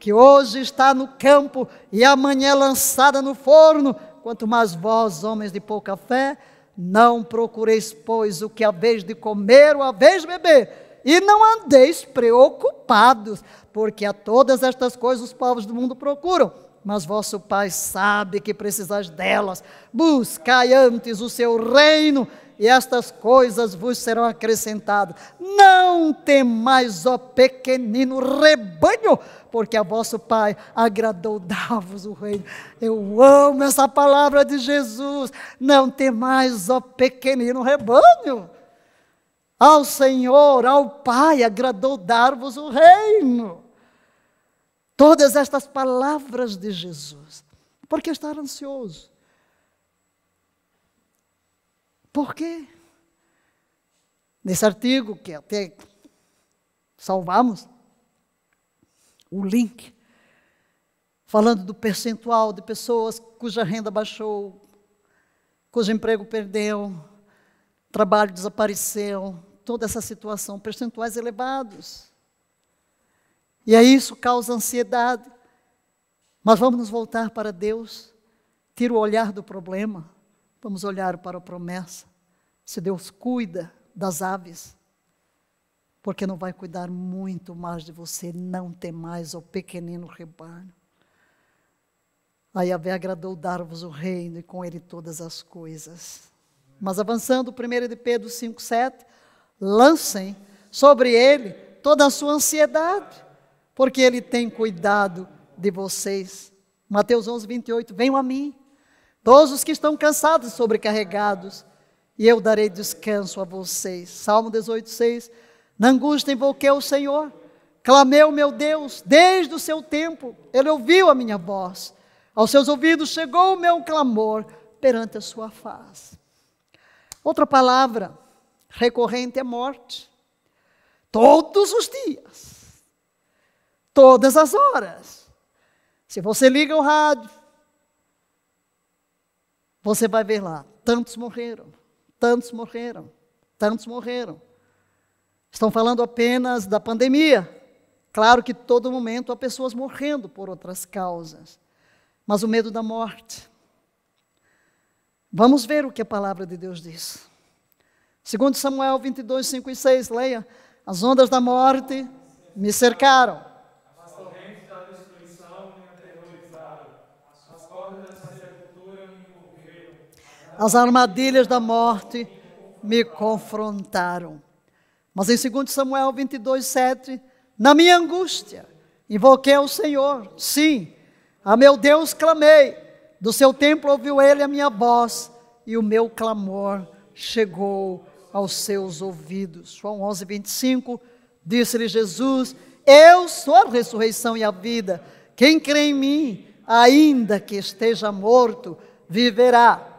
que hoje está no campo e amanhã é lançada no forno, quanto mais vós, homens de pouca fé, não procureis, pois, o que haveis de comer ou haveis de beber, e não andeis preocupados, porque a todas estas coisas os povos do mundo procuram mas vosso Pai sabe que precisais delas. Buscai antes o seu reino, e estas coisas vos serão acrescentadas. Não temais, ó pequenino rebanho, porque a vosso Pai agradou dar-vos o reino. Eu amo essa palavra de Jesus. Não temais, ó pequenino rebanho. Ao Senhor, ao Pai agradou dar-vos o reino todas estas palavras de Jesus? Por que estar ansioso? Por quê? Nesse artigo que até salvamos, o link, falando do percentual de pessoas cuja renda baixou, cujo emprego perdeu, trabalho desapareceu, toda essa situação, percentuais elevados. E aí isso causa ansiedade. Mas vamos nos voltar para Deus. Tira o olhar do problema. Vamos olhar para a promessa. Se Deus cuida das aves, porque não vai cuidar muito mais de você, não tem mais o pequenino rebanho. Aí, A Yahvé agradou dar-vos o reino e com ele todas as coisas. Mas avançando, 1 de Pedro 5,7, lancem sobre ele toda a sua ansiedade porque Ele tem cuidado de vocês. Mateus 11, 28. Venham a mim, todos os que estão cansados e sobrecarregados, e eu darei descanso a vocês. Salmo 18, 6. Na angústia invoquei o Senhor, clamei o meu Deus desde o seu tempo, Ele ouviu a minha voz. Aos seus ouvidos chegou o meu clamor perante a sua face. Outra palavra recorrente é morte. Todos os dias Todas as horas. Se você liga o rádio, você vai ver lá: tantos morreram, tantos morreram, tantos morreram. Estão falando apenas da pandemia. Claro que todo momento há pessoas morrendo por outras causas, mas o medo da morte. Vamos ver o que a palavra de Deus diz. Segundo Samuel 22, 5 e 6, leia: As ondas da morte me cercaram, As armadilhas da morte me confrontaram. Mas em 2 Samuel 22, 7, na minha angústia, invoquei ao Senhor. Sim, a meu Deus clamei. Do seu templo ouviu ele a minha voz e o meu clamor chegou aos seus ouvidos. João 11, 25, disse-lhe Jesus: Eu sou a ressurreição e a vida. Quem crê em mim, ainda que esteja morto, viverá.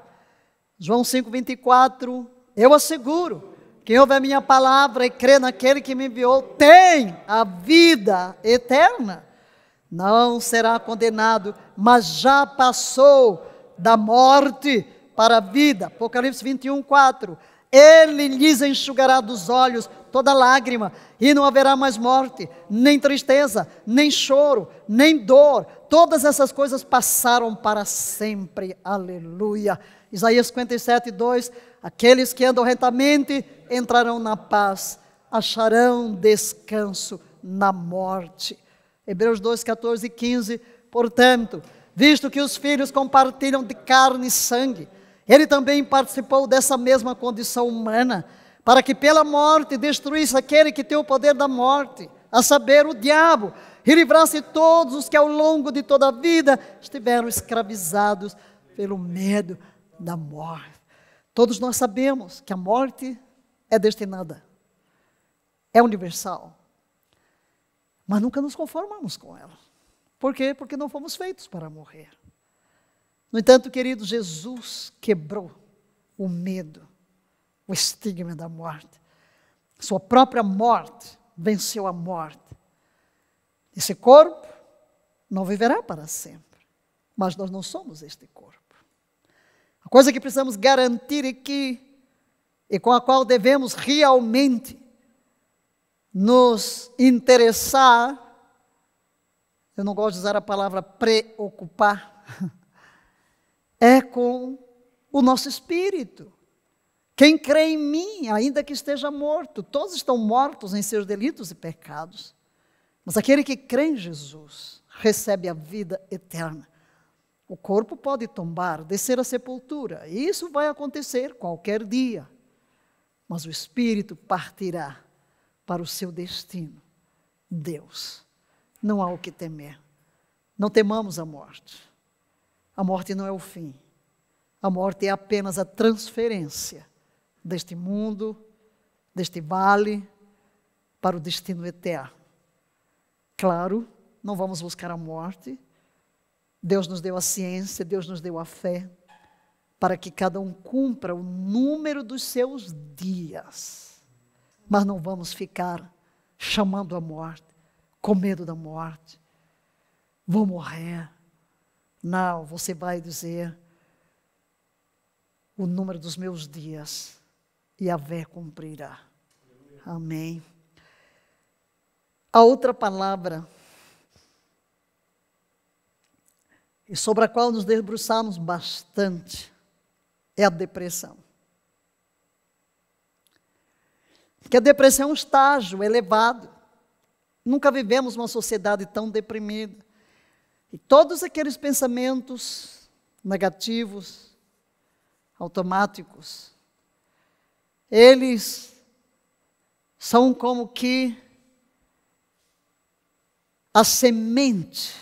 João 5,24, eu asseguro, quem ouve a minha palavra e crê naquele que me enviou, tem a vida eterna. Não será condenado, mas já passou da morte para a vida. Apocalipse 21, 4. Ele lhes enxugará dos olhos toda lágrima, e não haverá mais morte, nem tristeza, nem choro, nem dor, Todas essas coisas passaram para sempre. Aleluia. Isaías 57, 2. Aqueles que andam retamente entrarão na paz, acharão descanso na morte. Hebreus 2, 14 e 15. Portanto, visto que os filhos compartilham de carne e sangue, ele também participou dessa mesma condição humana, para que pela morte destruísse aquele que tem o poder da morte, a saber, o diabo e livrasse todos os que ao longo de toda a vida estiveram escravizados pelo medo da morte. Todos nós sabemos que a morte é destinada, é universal, mas nunca nos conformamos com ela. Por quê? Porque não fomos feitos para morrer. No entanto, querido, Jesus quebrou o medo, o estigma da morte. Sua própria morte venceu a morte esse corpo não viverá para sempre, mas nós não somos este corpo. A coisa que precisamos garantir aqui é e com a qual devemos realmente nos interessar, eu não gosto de usar a palavra preocupar, (laughs) é com o nosso espírito. Quem crê em mim, ainda que esteja morto, todos estão mortos em seus delitos e pecados. Mas aquele que crê em Jesus recebe a vida eterna. O corpo pode tombar, descer à sepultura, e isso vai acontecer qualquer dia. Mas o espírito partirá para o seu destino, Deus. Não há o que temer. Não temamos a morte. A morte não é o fim. A morte é apenas a transferência deste mundo, deste vale, para o destino eterno Claro, não vamos buscar a morte. Deus nos deu a ciência, Deus nos deu a fé, para que cada um cumpra o número dos seus dias. Mas não vamos ficar chamando a morte, com medo da morte. Vou morrer. Não, você vai dizer: o número dos meus dias, e a ver cumprirá. Amém a outra palavra, e sobre a qual nos debruçamos bastante, é a depressão. Que a depressão é um estágio elevado. Nunca vivemos uma sociedade tão deprimida. E todos aqueles pensamentos negativos, automáticos, eles são como que a semente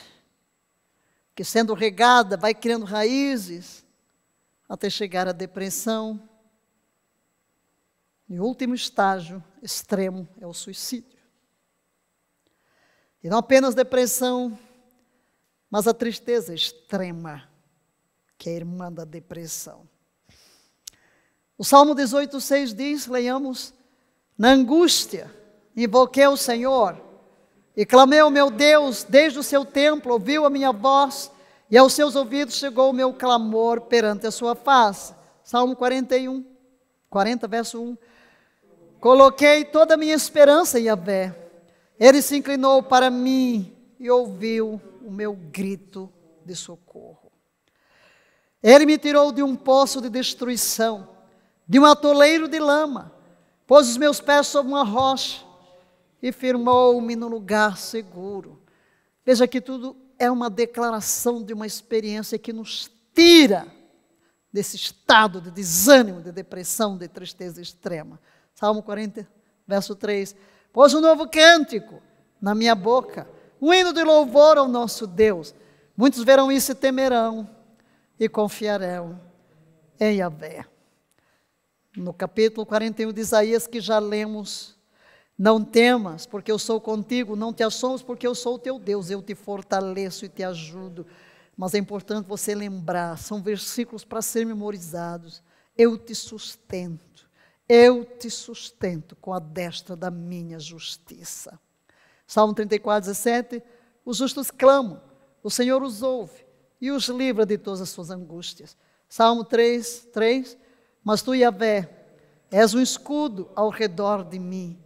que sendo regada vai criando raízes até chegar à depressão. E o último estágio extremo é o suicídio. E não apenas depressão, mas a tristeza extrema, que é a irmã da depressão. O Salmo 18,6 diz: leiamos, na angústia invoquei o Senhor e clamei ao meu Deus desde o seu templo, ouviu a minha voz, e aos seus ouvidos chegou o meu clamor perante a sua face. Salmo 41, 40, verso 1. Coloquei toda a minha esperança em Yahvé. Ele se inclinou para mim e ouviu o meu grito de socorro. Ele me tirou de um poço de destruição, de um atoleiro de lama, pôs os meus pés sobre uma rocha e firmou-me no lugar seguro. Veja que tudo é uma declaração de uma experiência que nos tira desse estado de desânimo, de depressão, de tristeza extrema. Salmo 40, verso 3. Pôs um novo cântico na minha boca, um hino de louvor ao nosso Deus. Muitos verão isso e temerão e confiarão em Yahvé. No capítulo 41 de Isaías, que já lemos, não temas, porque eu sou contigo, não te assombres, porque eu sou o teu Deus, eu te fortaleço e te ajudo. Mas é importante você lembrar, são versículos para serem memorizados. Eu te sustento, eu te sustento com a destra da minha justiça. Salmo 34, 17. Os justos clamam, o Senhor os ouve e os livra de todas as suas angústias. Salmo 3, 3. Mas tu, Yahvé, és um escudo ao redor de mim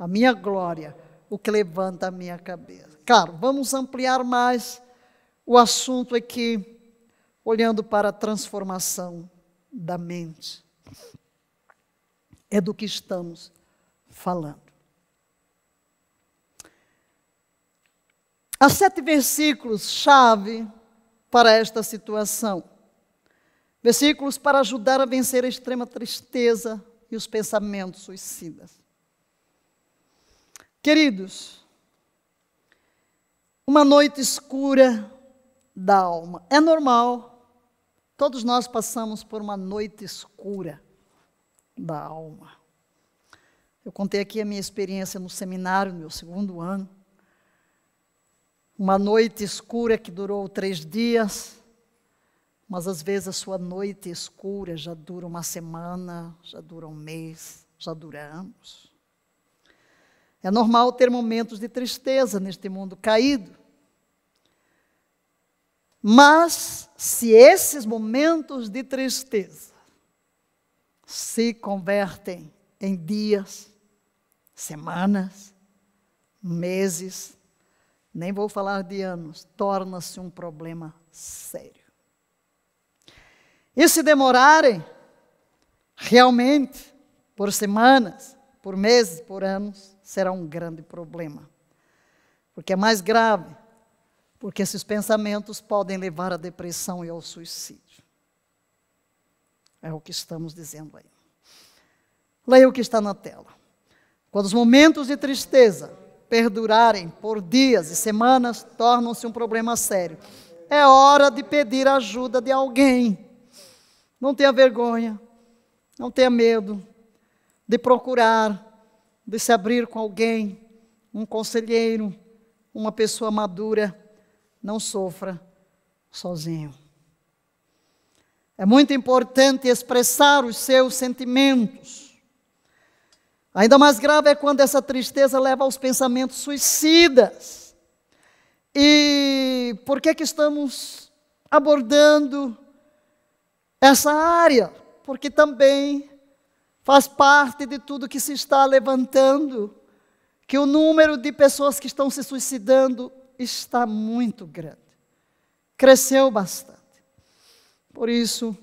a minha glória, o que levanta a minha cabeça. Claro, vamos ampliar mais o assunto aqui, olhando para a transformação da mente. É do que estamos falando. Há sete versículos-chave para esta situação. Versículos para ajudar a vencer a extrema tristeza e os pensamentos suicidas. Queridos, uma noite escura da alma. É normal, todos nós passamos por uma noite escura da alma. Eu contei aqui a minha experiência no seminário, no meu segundo ano. Uma noite escura que durou três dias, mas às vezes a sua noite escura já dura uma semana, já dura um mês, já dura anos. É normal ter momentos de tristeza neste mundo caído. Mas se esses momentos de tristeza se convertem em dias, semanas, meses, nem vou falar de anos, torna-se um problema sério. E se demorarem realmente por semanas, por meses, por anos, será um grande problema. Porque é mais grave, porque esses pensamentos podem levar à depressão e ao suicídio. É o que estamos dizendo aí. Leia o que está na tela. Quando os momentos de tristeza perdurarem por dias e semanas, tornam-se um problema sério. É hora de pedir ajuda de alguém. Não tenha vergonha, não tenha medo de procurar de se abrir com alguém, um conselheiro, uma pessoa madura, não sofra sozinho. É muito importante expressar os seus sentimentos. Ainda mais grave é quando essa tristeza leva aos pensamentos suicidas. E por que que estamos abordando essa área? Porque também faz parte de tudo que se está levantando, que o número de pessoas que estão se suicidando está muito grande. Cresceu bastante. Por isso,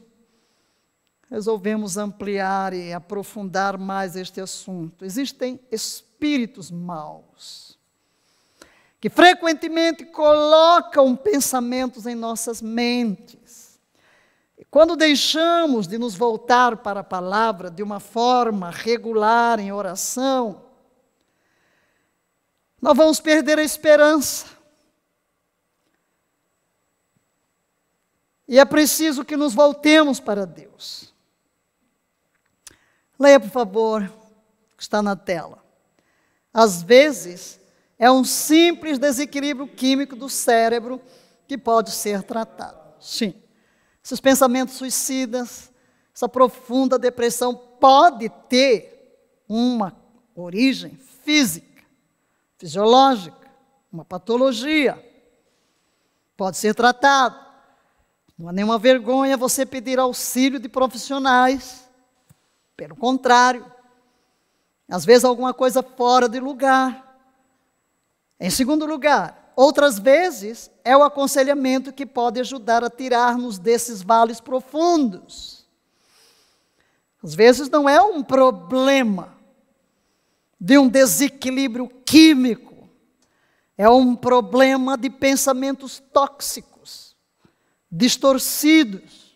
resolvemos ampliar e aprofundar mais este assunto. Existem espíritos maus que frequentemente colocam pensamentos em nossas mentes quando deixamos de nos voltar para a palavra de uma forma regular em oração, nós vamos perder a esperança. E é preciso que nos voltemos para Deus. Leia, por favor, o que está na tela. Às vezes, é um simples desequilíbrio químico do cérebro que pode ser tratado. Sim esses pensamentos suicidas, essa profunda depressão pode ter uma origem física, fisiológica, uma patologia. Pode ser tratado. Não há nenhuma vergonha você pedir auxílio de profissionais. Pelo contrário, às vezes alguma coisa fora de lugar. Em segundo lugar, Outras vezes, é o aconselhamento que pode ajudar a tirar-nos desses vales profundos. Às vezes, não é um problema de um desequilíbrio químico, é um problema de pensamentos tóxicos, distorcidos,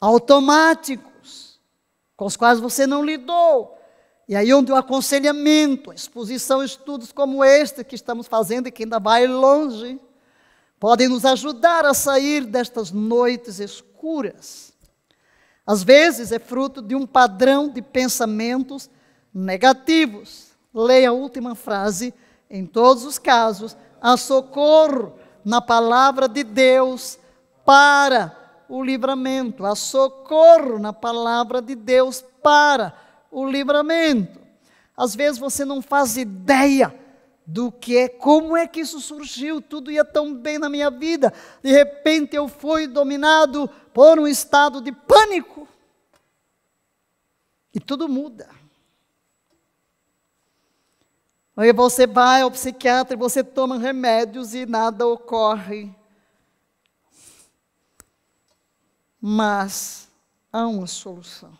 automáticos, com os quais você não lidou e aí onde o aconselhamento, a exposição, estudos como este que estamos fazendo e que ainda vai longe, podem nos ajudar a sair destas noites escuras. Às vezes é fruto de um padrão de pensamentos negativos. Leia a última frase, em todos os casos, há socorro na palavra de Deus para o livramento, há socorro na palavra de Deus para o livramento. Às vezes você não faz ideia do que é, como é que isso surgiu, tudo ia tão bem na minha vida, de repente eu fui dominado por um estado de pânico. E tudo muda. Aí você vai ao psiquiatra e você toma remédios e nada ocorre. Mas há uma solução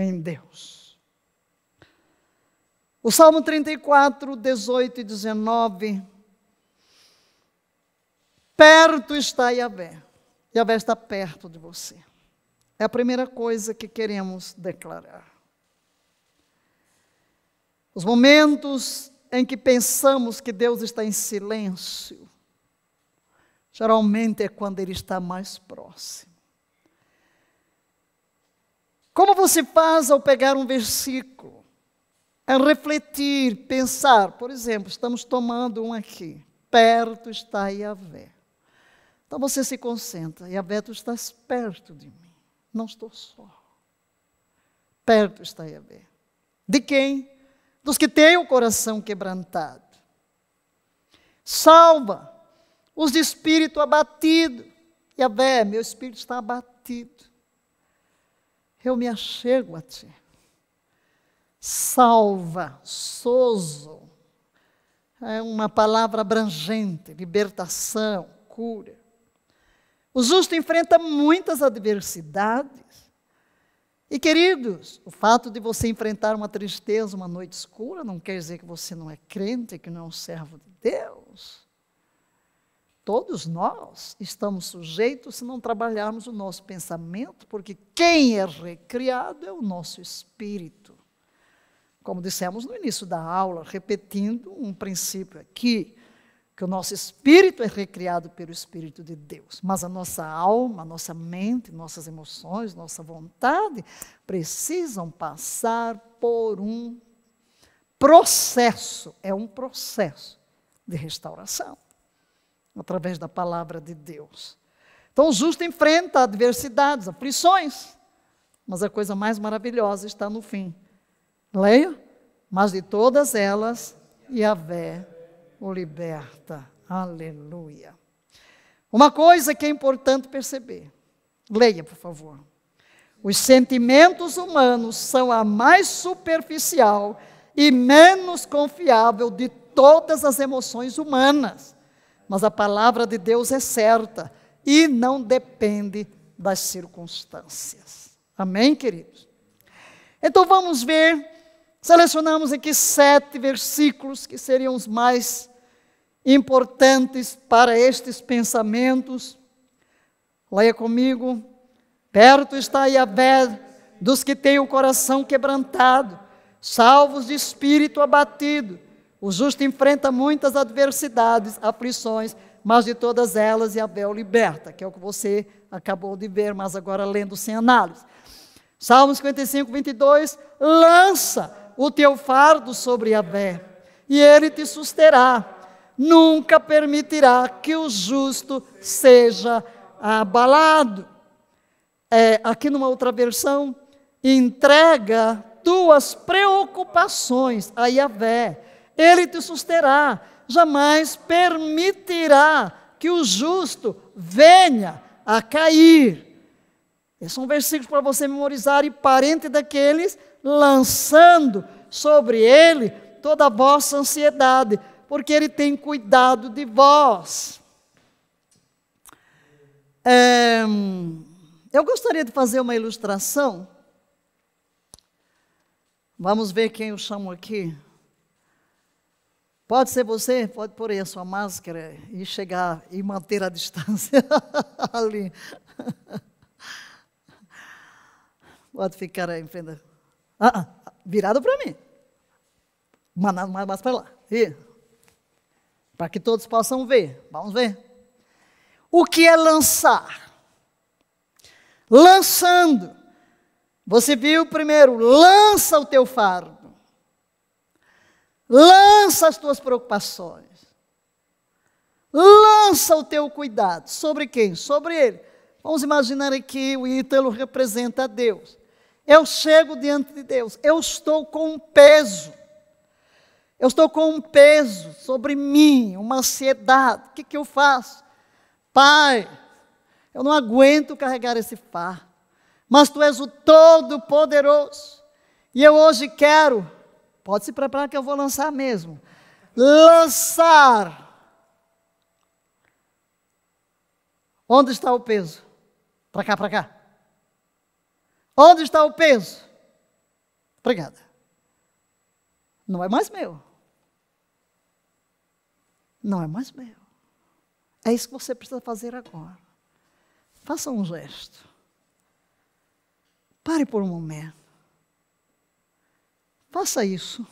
em Deus. O Salmo 34, 18 e 19. Perto está Yahvé. Yahvé está perto de você. É a primeira coisa que queremos declarar. Os momentos em que pensamos que Deus está em silêncio, geralmente é quando Ele está mais próximo. Como você faz ao pegar um versículo? É refletir, pensar. Por exemplo, estamos tomando um aqui. Perto está Yahvé. Então você se concentra. Yahvé, tu estás perto de mim. Não estou só. Perto está Yahvé. De quem? Dos que têm o coração quebrantado. Salva os de espírito abatido. Yahvé, meu espírito está abatido eu me achego a ti. Salva, sozo, é uma palavra abrangente, libertação, cura. O justo enfrenta muitas adversidades. E queridos, o fato de você enfrentar uma tristeza, uma noite escura, não quer dizer que você não é crente, que não é um servo de Deus. Todos nós estamos sujeitos se não trabalharmos o nosso pensamento, porque quem é recriado é o nosso espírito. Como dissemos no início da aula, repetindo um princípio aqui, que o nosso espírito é recriado pelo Espírito de Deus, mas a nossa alma, a nossa mente, nossas emoções, nossa vontade precisam passar por um processo é um processo de restauração através da palavra de Deus. Então, o justo enfrenta adversidades, aflições, mas a coisa mais maravilhosa está no fim. Leia, mas de todas elas, Yahvé o liberta. Aleluia. Uma coisa que é importante perceber. Leia, por favor. Os sentimentos humanos são a mais superficial e menos confiável de todas as emoções humanas mas a palavra de Deus é certa e não depende das circunstâncias. Amém, queridos? Então vamos ver, selecionamos aqui sete versículos que seriam os mais importantes para estes pensamentos. Leia comigo. Perto está Yahvé dos que têm o coração quebrantado, salvos de espírito abatido o justo enfrenta muitas adversidades, aflições, mas de todas elas Abel liberta, que é o que você acabou de ver, mas agora lendo sem análise. Salmos 55, 22, lança o teu fardo sobre Abel, e ele te susterá, nunca permitirá que o justo seja abalado. É, aqui numa outra versão, entrega tuas preocupações a Yahvé ele te susterá, jamais permitirá que o justo venha a cair. Esses são versículos para você memorizar e parente daqueles, lançando sobre ele toda a vossa ansiedade, porque ele tem cuidado de vós. É, eu gostaria de fazer uma ilustração. Vamos ver quem eu chamo aqui. Pode ser você, pode pôr aí a sua máscara e chegar e manter a distância (laughs) ali. Pode ficar aí, enfrenta. Ah, ah, virado para mim. Mandado mais, mais para lá. E para que todos possam ver. Vamos ver. O que é lançar? Lançando. Você viu primeiro, lança o teu fardo. Lança as tuas preocupações. Lança o teu cuidado. Sobre quem? Sobre ele. Vamos imaginar aqui o Ítalo representa a Deus. Eu chego diante de Deus, eu estou com um peso. Eu estou com um peso sobre mim, uma ansiedade. O que, que eu faço? Pai, eu não aguento carregar esse fardo, mas tu és o Todo-Poderoso. E eu hoje quero Pode se preparar que eu vou lançar mesmo. Lançar. Onde está o peso? Para cá, para cá. Onde está o peso? Obrigada. Não é mais meu. Não é mais meu. É isso que você precisa fazer agora. Faça um gesto. Pare por um momento. Faça isso.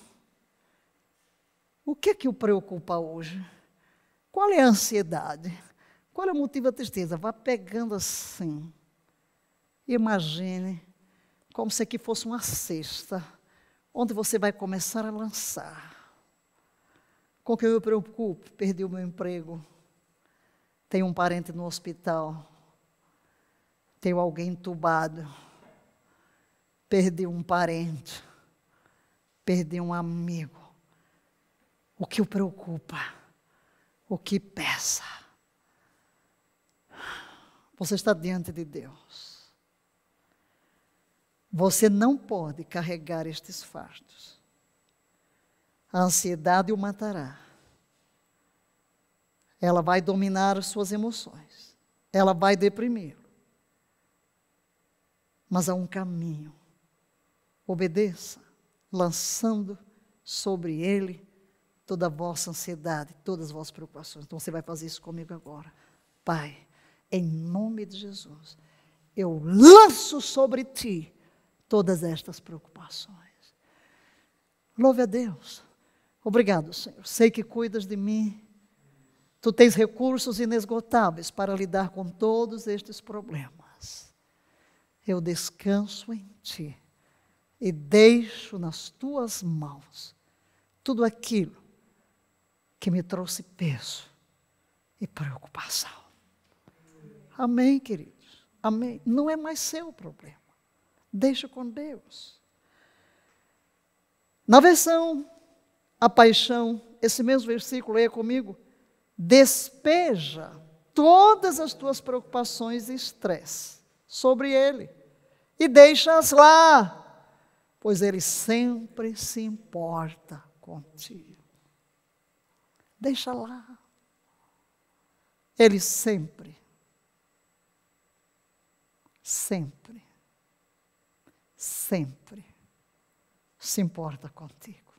O que é que o preocupa hoje? Qual é a ansiedade? Qual é o motivo da tristeza? Vá pegando assim. Imagine como se aqui fosse uma cesta, onde você vai começar a lançar. Com que eu me preocupo? Perdi o meu emprego. Tenho um parente no hospital. Tenho alguém entubado. Perdi um parente perder um amigo, o que o preocupa, o que pesa. Você está diante de Deus. Você não pode carregar estes fardos. A ansiedade o matará. Ela vai dominar as suas emoções. Ela vai deprimi-lo. Mas há um caminho. Obedeça lançando sobre ele toda a vossa ansiedade, todas as vossas preocupações. Então você vai fazer isso comigo agora. Pai, em nome de Jesus, eu lanço sobre ti todas estas preocupações. Louve a Deus. Obrigado, Senhor. Sei que cuidas de mim. Tu tens recursos inesgotáveis para lidar com todos estes problemas. Eu descanso em ti e deixo nas tuas mãos tudo aquilo que me trouxe peso e preocupação. Amém, queridos? Amém. Não é mais seu problema. Deixa com Deus. Na versão A Paixão, esse mesmo versículo, leia é comigo. Despeja todas as tuas preocupações e estresse sobre ele e deixa-as lá pois Ele sempre se importa contigo. Deixa lá. Ele sempre, sempre, sempre se importa contigo.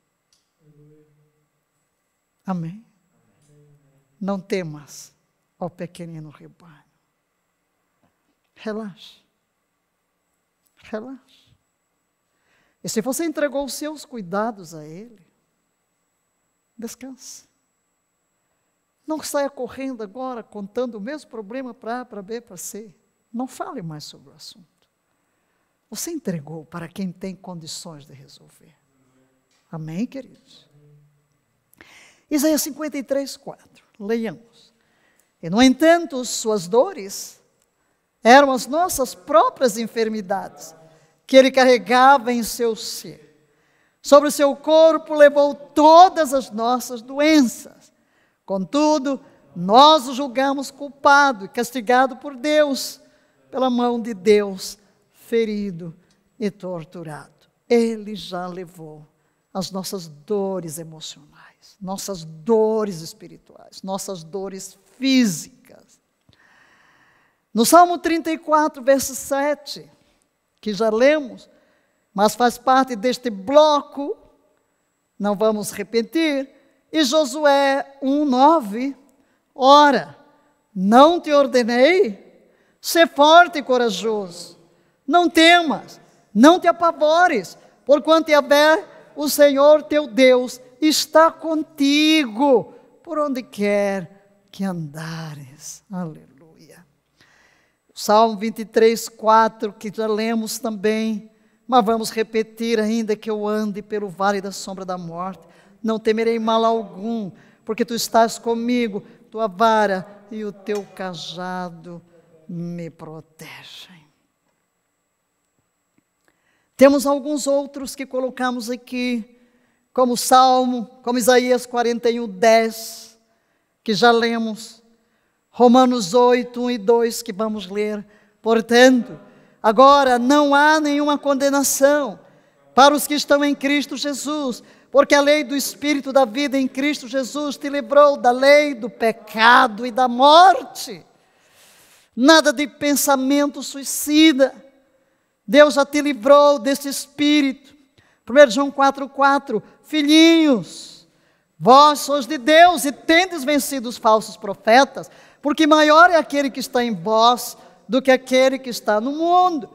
Amém? Não temas, ao pequenino rebanho. Relaxe. Relaxe. E é se você entregou os seus cuidados a Ele, descanse. Não saia correndo agora contando o mesmo problema para A, para B, para C. Não fale mais sobre o assunto. Você entregou para quem tem condições de resolver. Amém, queridos? Isaías 53, 4. Leiamos. E, no entanto, suas dores eram as nossas próprias enfermidades que ele carregava em seu ser. Sobre o seu corpo levou todas as nossas doenças. Contudo, nós o julgamos culpado e castigado por Deus, pela mão de Deus, ferido e torturado. Ele já levou as nossas dores emocionais, nossas dores espirituais, nossas dores físicas. No Salmo 34, verso 7, que já lemos, mas faz parte deste bloco, não vamos repetir. E Josué 1,9: Ora, não te ordenei, ser forte e corajoso, não temas, não te apavores, porquanto Yahvé, o Senhor teu Deus, está contigo por onde quer que andares. Aleluia. Salmo 23, 4, que já lemos também, mas vamos repetir ainda que eu ande pelo vale da sombra da morte, não temerei mal algum, porque tu estás comigo, tua vara e o teu cajado me protegem. Temos alguns outros que colocamos aqui, como Salmo, como Isaías 41, 10, que já lemos Romanos 8, 1 e 2, que vamos ler. Portanto, agora não há nenhuma condenação para os que estão em Cristo Jesus, porque a lei do Espírito da vida em Cristo Jesus te livrou da lei do pecado e da morte. Nada de pensamento suicida. Deus já te livrou desse espírito. 1 João 4. Filhinhos, vós sois de Deus e tendes vencido os falsos profetas porque maior é aquele que está em vós do que aquele que está no mundo.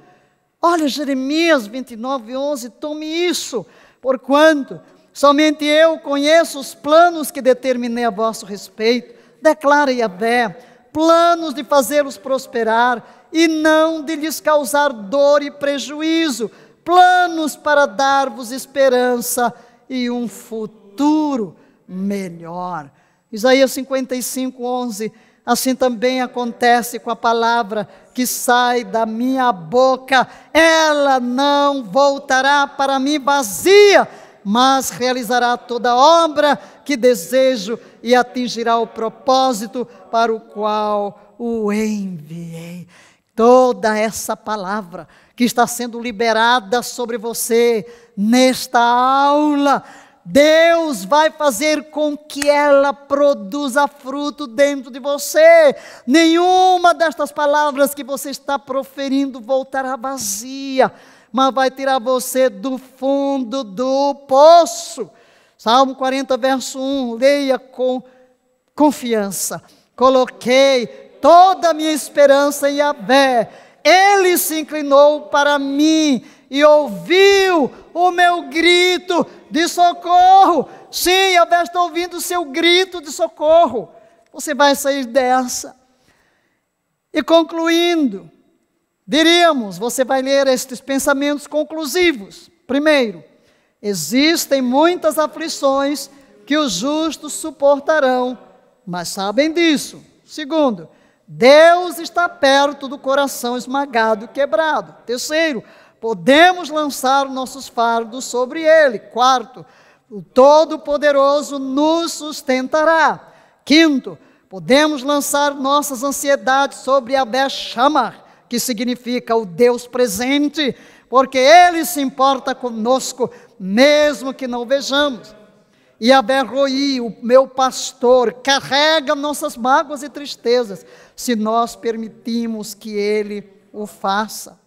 Olha, Jeremias 29, 11, tome isso, porquanto somente eu conheço os planos que determinei a vosso respeito, declara Yahvé, planos de fazê-los prosperar e não de lhes causar dor e prejuízo, planos para dar-vos esperança e um futuro melhor. Isaías 55, 11 assim também acontece com a palavra que sai da minha boca, ela não voltará para mim vazia, mas realizará toda obra que desejo e atingirá o propósito para o qual o enviei. Toda essa palavra que está sendo liberada sobre você nesta aula, Deus vai fazer com que ela produza fruto dentro de você. Nenhuma destas palavras que você está proferindo voltará vazia, mas vai tirar você do fundo do poço. Salmo 40, verso 1. Leia com confiança. Coloquei toda a minha esperança em Abé ele se inclinou para mim e ouviu o meu grito de socorro. Sim, eu estou ouvindo o seu grito de socorro. Você vai sair dessa. E concluindo, diríamos, você vai ler estes pensamentos conclusivos. Primeiro, existem muitas aflições que os justos suportarão, mas sabem disso. Segundo, Deus está perto do coração esmagado e quebrado. Terceiro, podemos lançar nossos fardos sobre ele. Quarto, o Todo-Poderoso nos sustentará. Quinto, podemos lançar nossas ansiedades sobre Abé Shamar, que significa o Deus presente, porque ele se importa conosco, mesmo que não vejamos. E Abé Roi, o meu pastor, carrega nossas mágoas e tristezas se nós permitirmos que Ele o faça.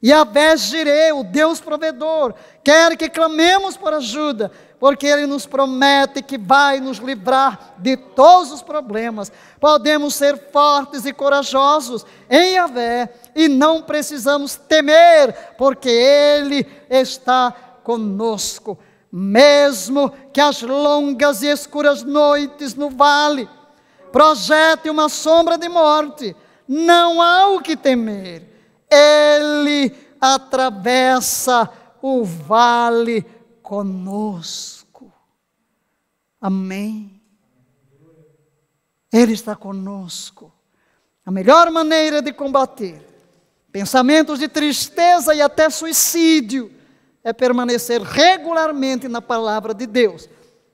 E a Jireh, o Deus provedor, quer que clamemos por ajuda, porque Ele nos promete que vai nos livrar de todos os problemas. Podemos ser fortes e corajosos em Avé e não precisamos temer, porque Ele está conosco, mesmo que as longas e escuras noites no vale projete uma sombra de morte, não há o que temer. Ele atravessa o vale conosco. Amém. Ele está conosco. A melhor maneira de combater pensamentos de tristeza e até suicídio é permanecer regularmente na palavra de Deus.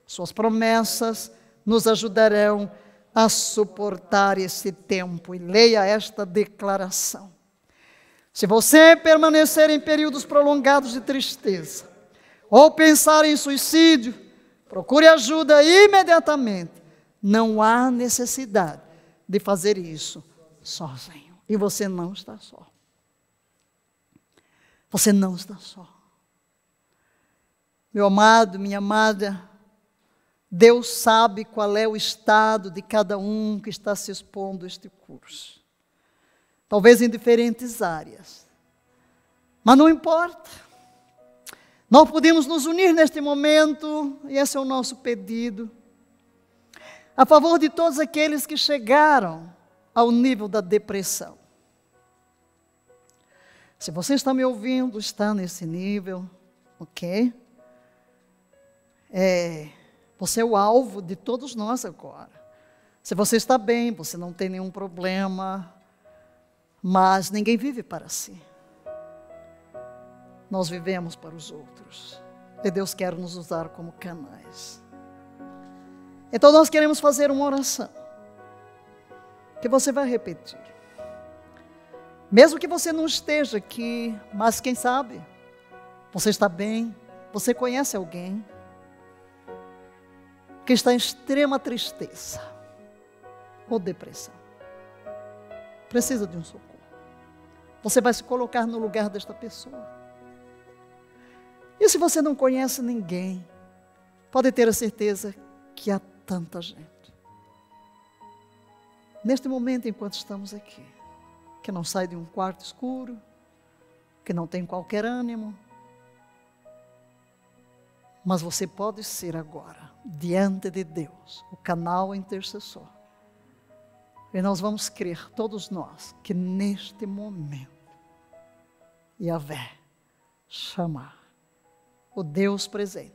Suas promessas nos ajudarão a a suportar esse tempo. E leia esta declaração. Se você permanecer em períodos prolongados de tristeza, ou pensar em suicídio, procure ajuda imediatamente. Não há necessidade de fazer isso sozinho. E você não está só. Você não está só. Meu amado, minha amada, Deus sabe qual é o estado de cada um que está se expondo a este curso. Talvez em diferentes áreas. Mas não importa. Nós podemos nos unir neste momento, e esse é o nosso pedido, a favor de todos aqueles que chegaram ao nível da depressão. Se você está me ouvindo, está nesse nível, ok? É, você é o alvo de todos nós agora. Se você está bem, você não tem nenhum problema, mas ninguém vive para si. Nós vivemos para os outros. E Deus quer nos usar como canais. Então nós queremos fazer uma oração que você vai repetir. Mesmo que você não esteja aqui, mas quem sabe, você está bem, você conhece alguém que está em extrema tristeza ou depressão, precisa de um socorro. Você vai se colocar no lugar desta pessoa. E se você não conhece ninguém, pode ter a certeza que há tanta gente. Neste momento, enquanto estamos aqui, que não sai de um quarto escuro, que não tem qualquer ânimo, mas você pode ser agora, diante de Deus, o canal intercessor. E nós vamos crer, todos nós, que neste momento, Yahvé chamar o Deus presente.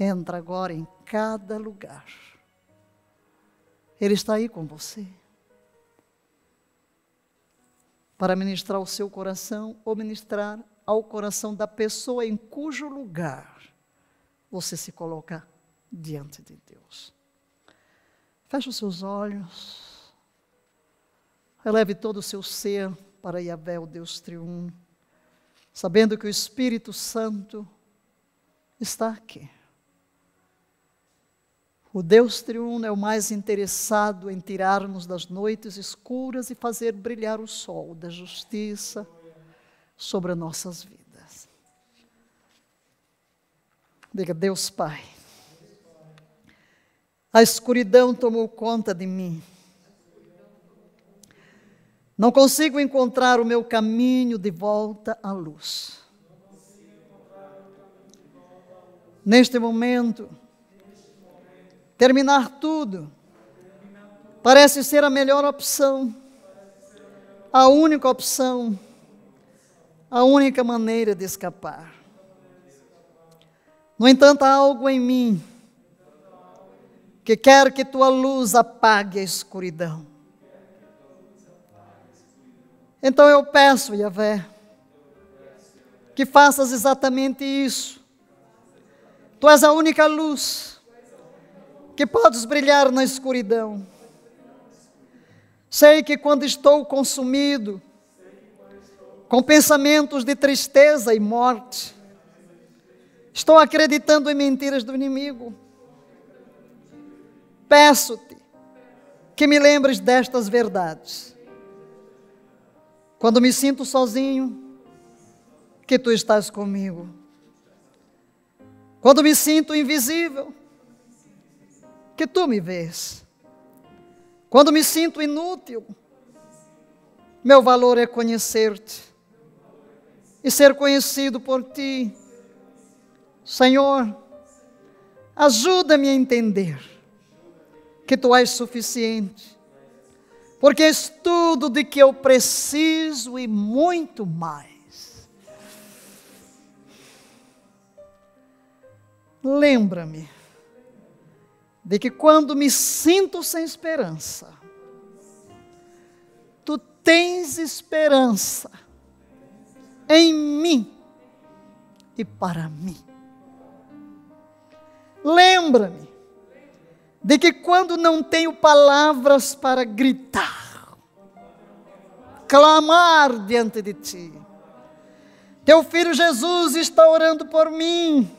Entra agora em cada lugar. Ele está aí com você para ministrar o seu coração ou ministrar ao coração da pessoa em cujo lugar você se coloca diante de Deus. Feche os seus olhos. Eleve todo o seu ser para Yahvé, o Deus triunfo, sabendo que o Espírito Santo está aqui. O Deus triuno é o mais interessado em tirar-nos das noites escuras e fazer brilhar o sol da justiça sobre nossas vidas. Diga, Deus Pai, a escuridão tomou conta de mim. Não consigo encontrar o meu caminho de volta à luz. Neste momento, terminar tudo parece ser a melhor opção, a única opção, a única maneira de escapar. No entanto, há algo em mim que quer que tua luz apague a escuridão. Então eu peço, Yahvé, que faças exatamente isso. Tu és a única luz que podes brilhar na escuridão. Sei que quando estou consumido com pensamentos de tristeza e morte, Estou acreditando em mentiras do inimigo. Peço-te que me lembres destas verdades. Quando me sinto sozinho, que tu estás comigo. Quando me sinto invisível, que tu me vês. Quando me sinto inútil, meu valor é conhecer-te e ser conhecido por ti. Senhor, ajuda-me a entender que tu és suficiente, porque és tudo de que eu preciso e muito mais. Lembra-me de que quando me sinto sem esperança, tu tens esperança em mim e para mim. Lembra-me de que quando não tenho palavras para gritar, clamar diante de ti, teu filho Jesus está orando por mim,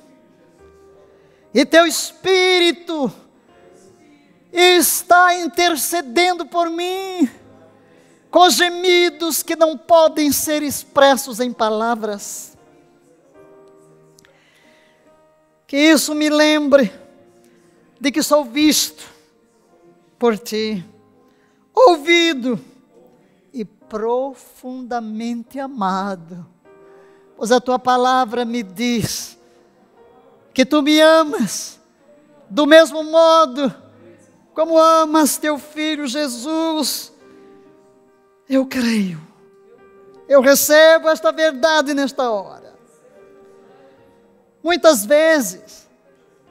e teu espírito está intercedendo por mim, com gemidos que não podem ser expressos em palavras. Que isso me lembre de que sou visto por ti, ouvido e profundamente amado. Pois a tua palavra me diz que tu me amas do mesmo modo como amas teu filho Jesus. Eu creio. Eu recebo esta verdade nesta hora. Muitas vezes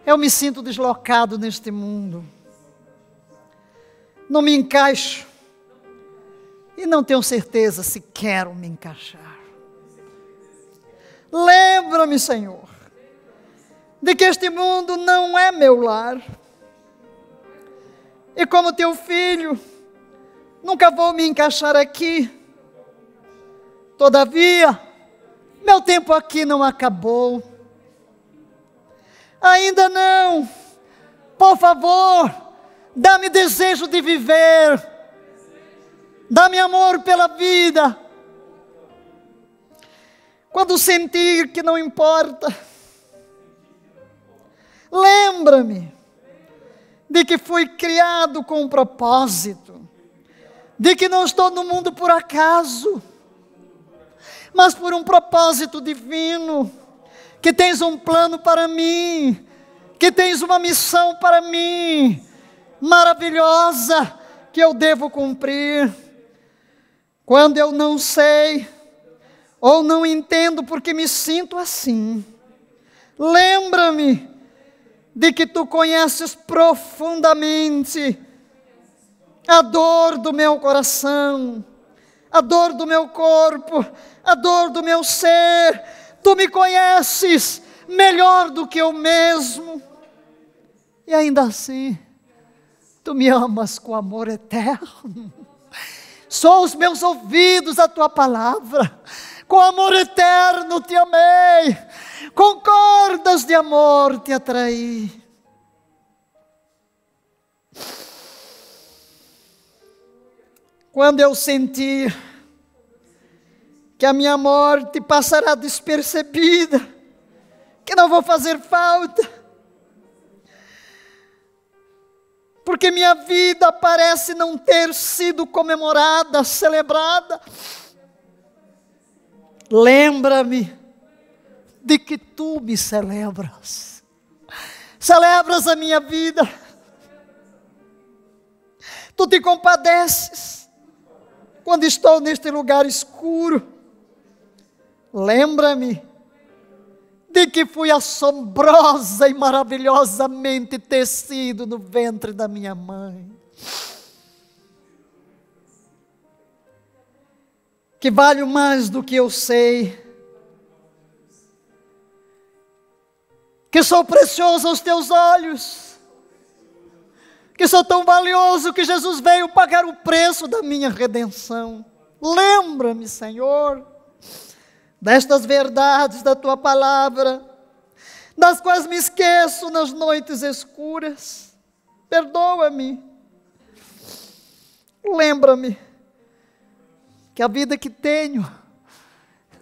eu me sinto deslocado neste mundo. Não me encaixo. E não tenho certeza se quero me encaixar. Lembra-me, Senhor, de que este mundo não é meu lar. E como teu filho, nunca vou me encaixar aqui. Todavia, meu tempo aqui não acabou. Ainda não. Por favor, dá-me desejo de viver. Dá-me amor pela vida. Quando sentir que não importa, lembra-me de que fui criado com um propósito, de que não estou no mundo por acaso, mas por um propósito divino que tens um plano para mim, que tens uma missão para mim, maravilhosa, que eu devo cumprir. Quando eu não sei, ou não entendo porque me sinto assim, lembra-me de que tu conheces profundamente a dor do meu coração, a dor do meu corpo, a dor do meu ser, tu me conheces melhor do que eu mesmo, e ainda assim, tu me amas com amor eterno. Só os meus ouvidos a tua palavra, com amor eterno te amei, com cordas de amor te atraí. Quando eu senti que a minha morte passará despercebida, que não vou fazer falta, porque minha vida parece não ter sido comemorada, celebrada. Lembra-me de que tu me celebras, celebras a minha vida, tu te compadeces quando estou neste lugar escuro Lembra-me de que fui assombrosa e maravilhosamente tecido no ventre da minha mãe. Que valho mais do que eu sei. Que sou precioso aos teus olhos. Que sou tão valioso que Jesus veio pagar o preço da minha redenção. Lembra-me, Senhor destas verdades da tua palavra, das quais me esqueço nas noites escuras. Perdoa-me. Lembra-me que a vida que tenho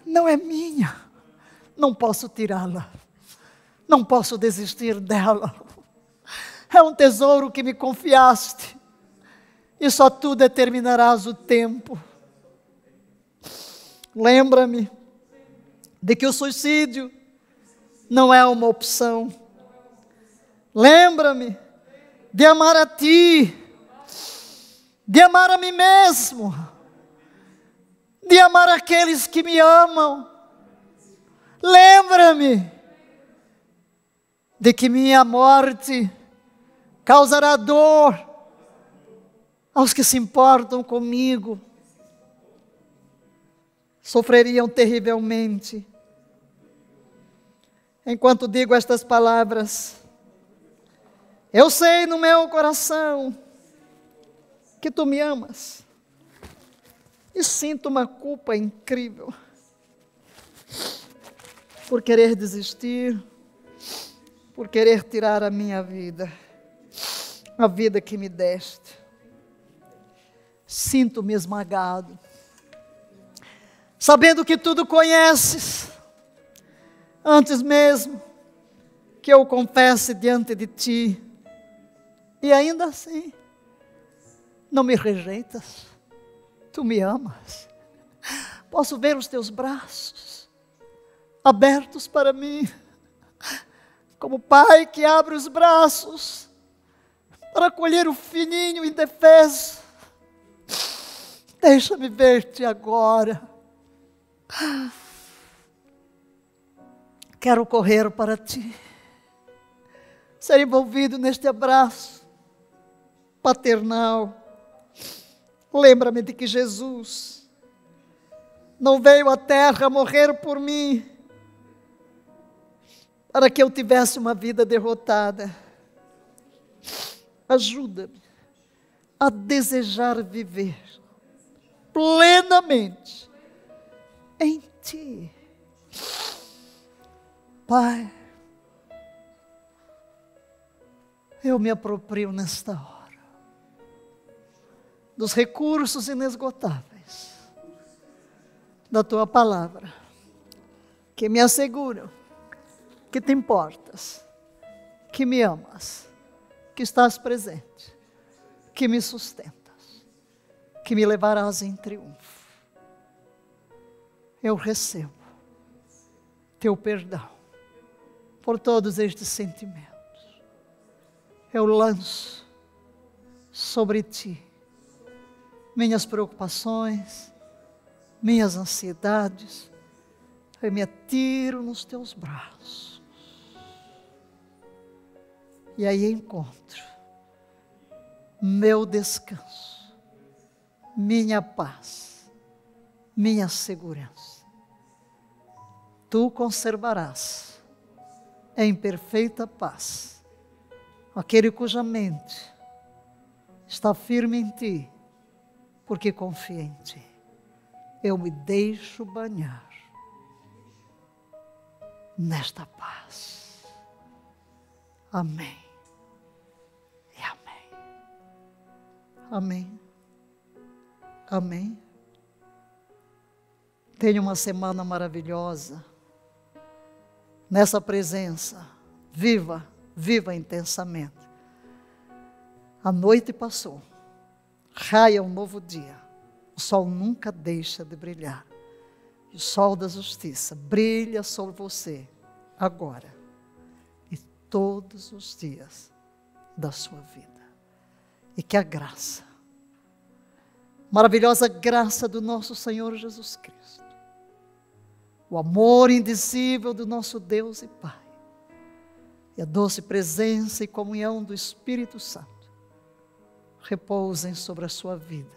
não é minha. Não posso tirá-la. Não posso desistir dela. É um tesouro que me confiaste. E só tu determinarás o tempo. Lembra-me de que o suicídio não é uma opção. Lembra-me de amar a ti, de amar a mim mesmo, de amar aqueles que me amam. Lembra-me de que minha morte causará dor aos que se importam comigo. Sofreriam terrivelmente enquanto digo estas palavras. Eu sei no meu coração que tu me amas e sinto uma culpa incrível por querer desistir, por querer tirar a minha vida, a vida que me deste. Sinto-me esmagado, sabendo que tudo conheces antes mesmo que eu confesse diante de ti. E ainda assim, não me rejeitas, tu me amas. Posso ver os teus braços abertos para mim, como pai que abre os braços para acolher o filhinho indefeso. Deixa-me ver-te agora. Quero correr para ti, ser envolvido neste abraço paternal. Lembra-me de que Jesus não veio à terra morrer por mim, para que eu tivesse uma vida derrotada. Ajuda-me a desejar viver plenamente em Ti. Pai, eu me aproprio nesta hora dos recursos inesgotáveis da tua palavra, que me asseguram que te importas, que me amas, que estás presente, que me sustentas, que me levarás em triunfo. Eu recebo teu perdão por todos estes sentimentos. Eu lanço sobre ti minhas preocupações, minhas ansiedades, eu me atiro nos teus braços. E aí encontro meu descanso, minha paz, minha segurança. Tu conservarás é em perfeita paz. Aquele cuja mente está firme em ti, porque confia em ti. Eu me deixo banhar nesta paz. Amém. E amém. Amém. Amém. Tenha uma semana maravilhosa nessa presença. Viva, viva intensamente. A noite passou, raia um novo dia. O sol nunca deixa de brilhar. O sol da justiça brilha sobre você agora e todos os dias da sua vida. E que a graça, maravilhosa graça do nosso Senhor Jesus Cristo o amor indizível do nosso Deus e Pai, e a doce presença e comunhão do Espírito Santo repousem sobre a sua vida,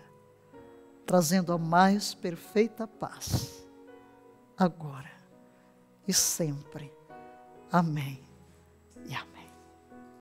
trazendo a mais perfeita paz, agora e sempre. Amém.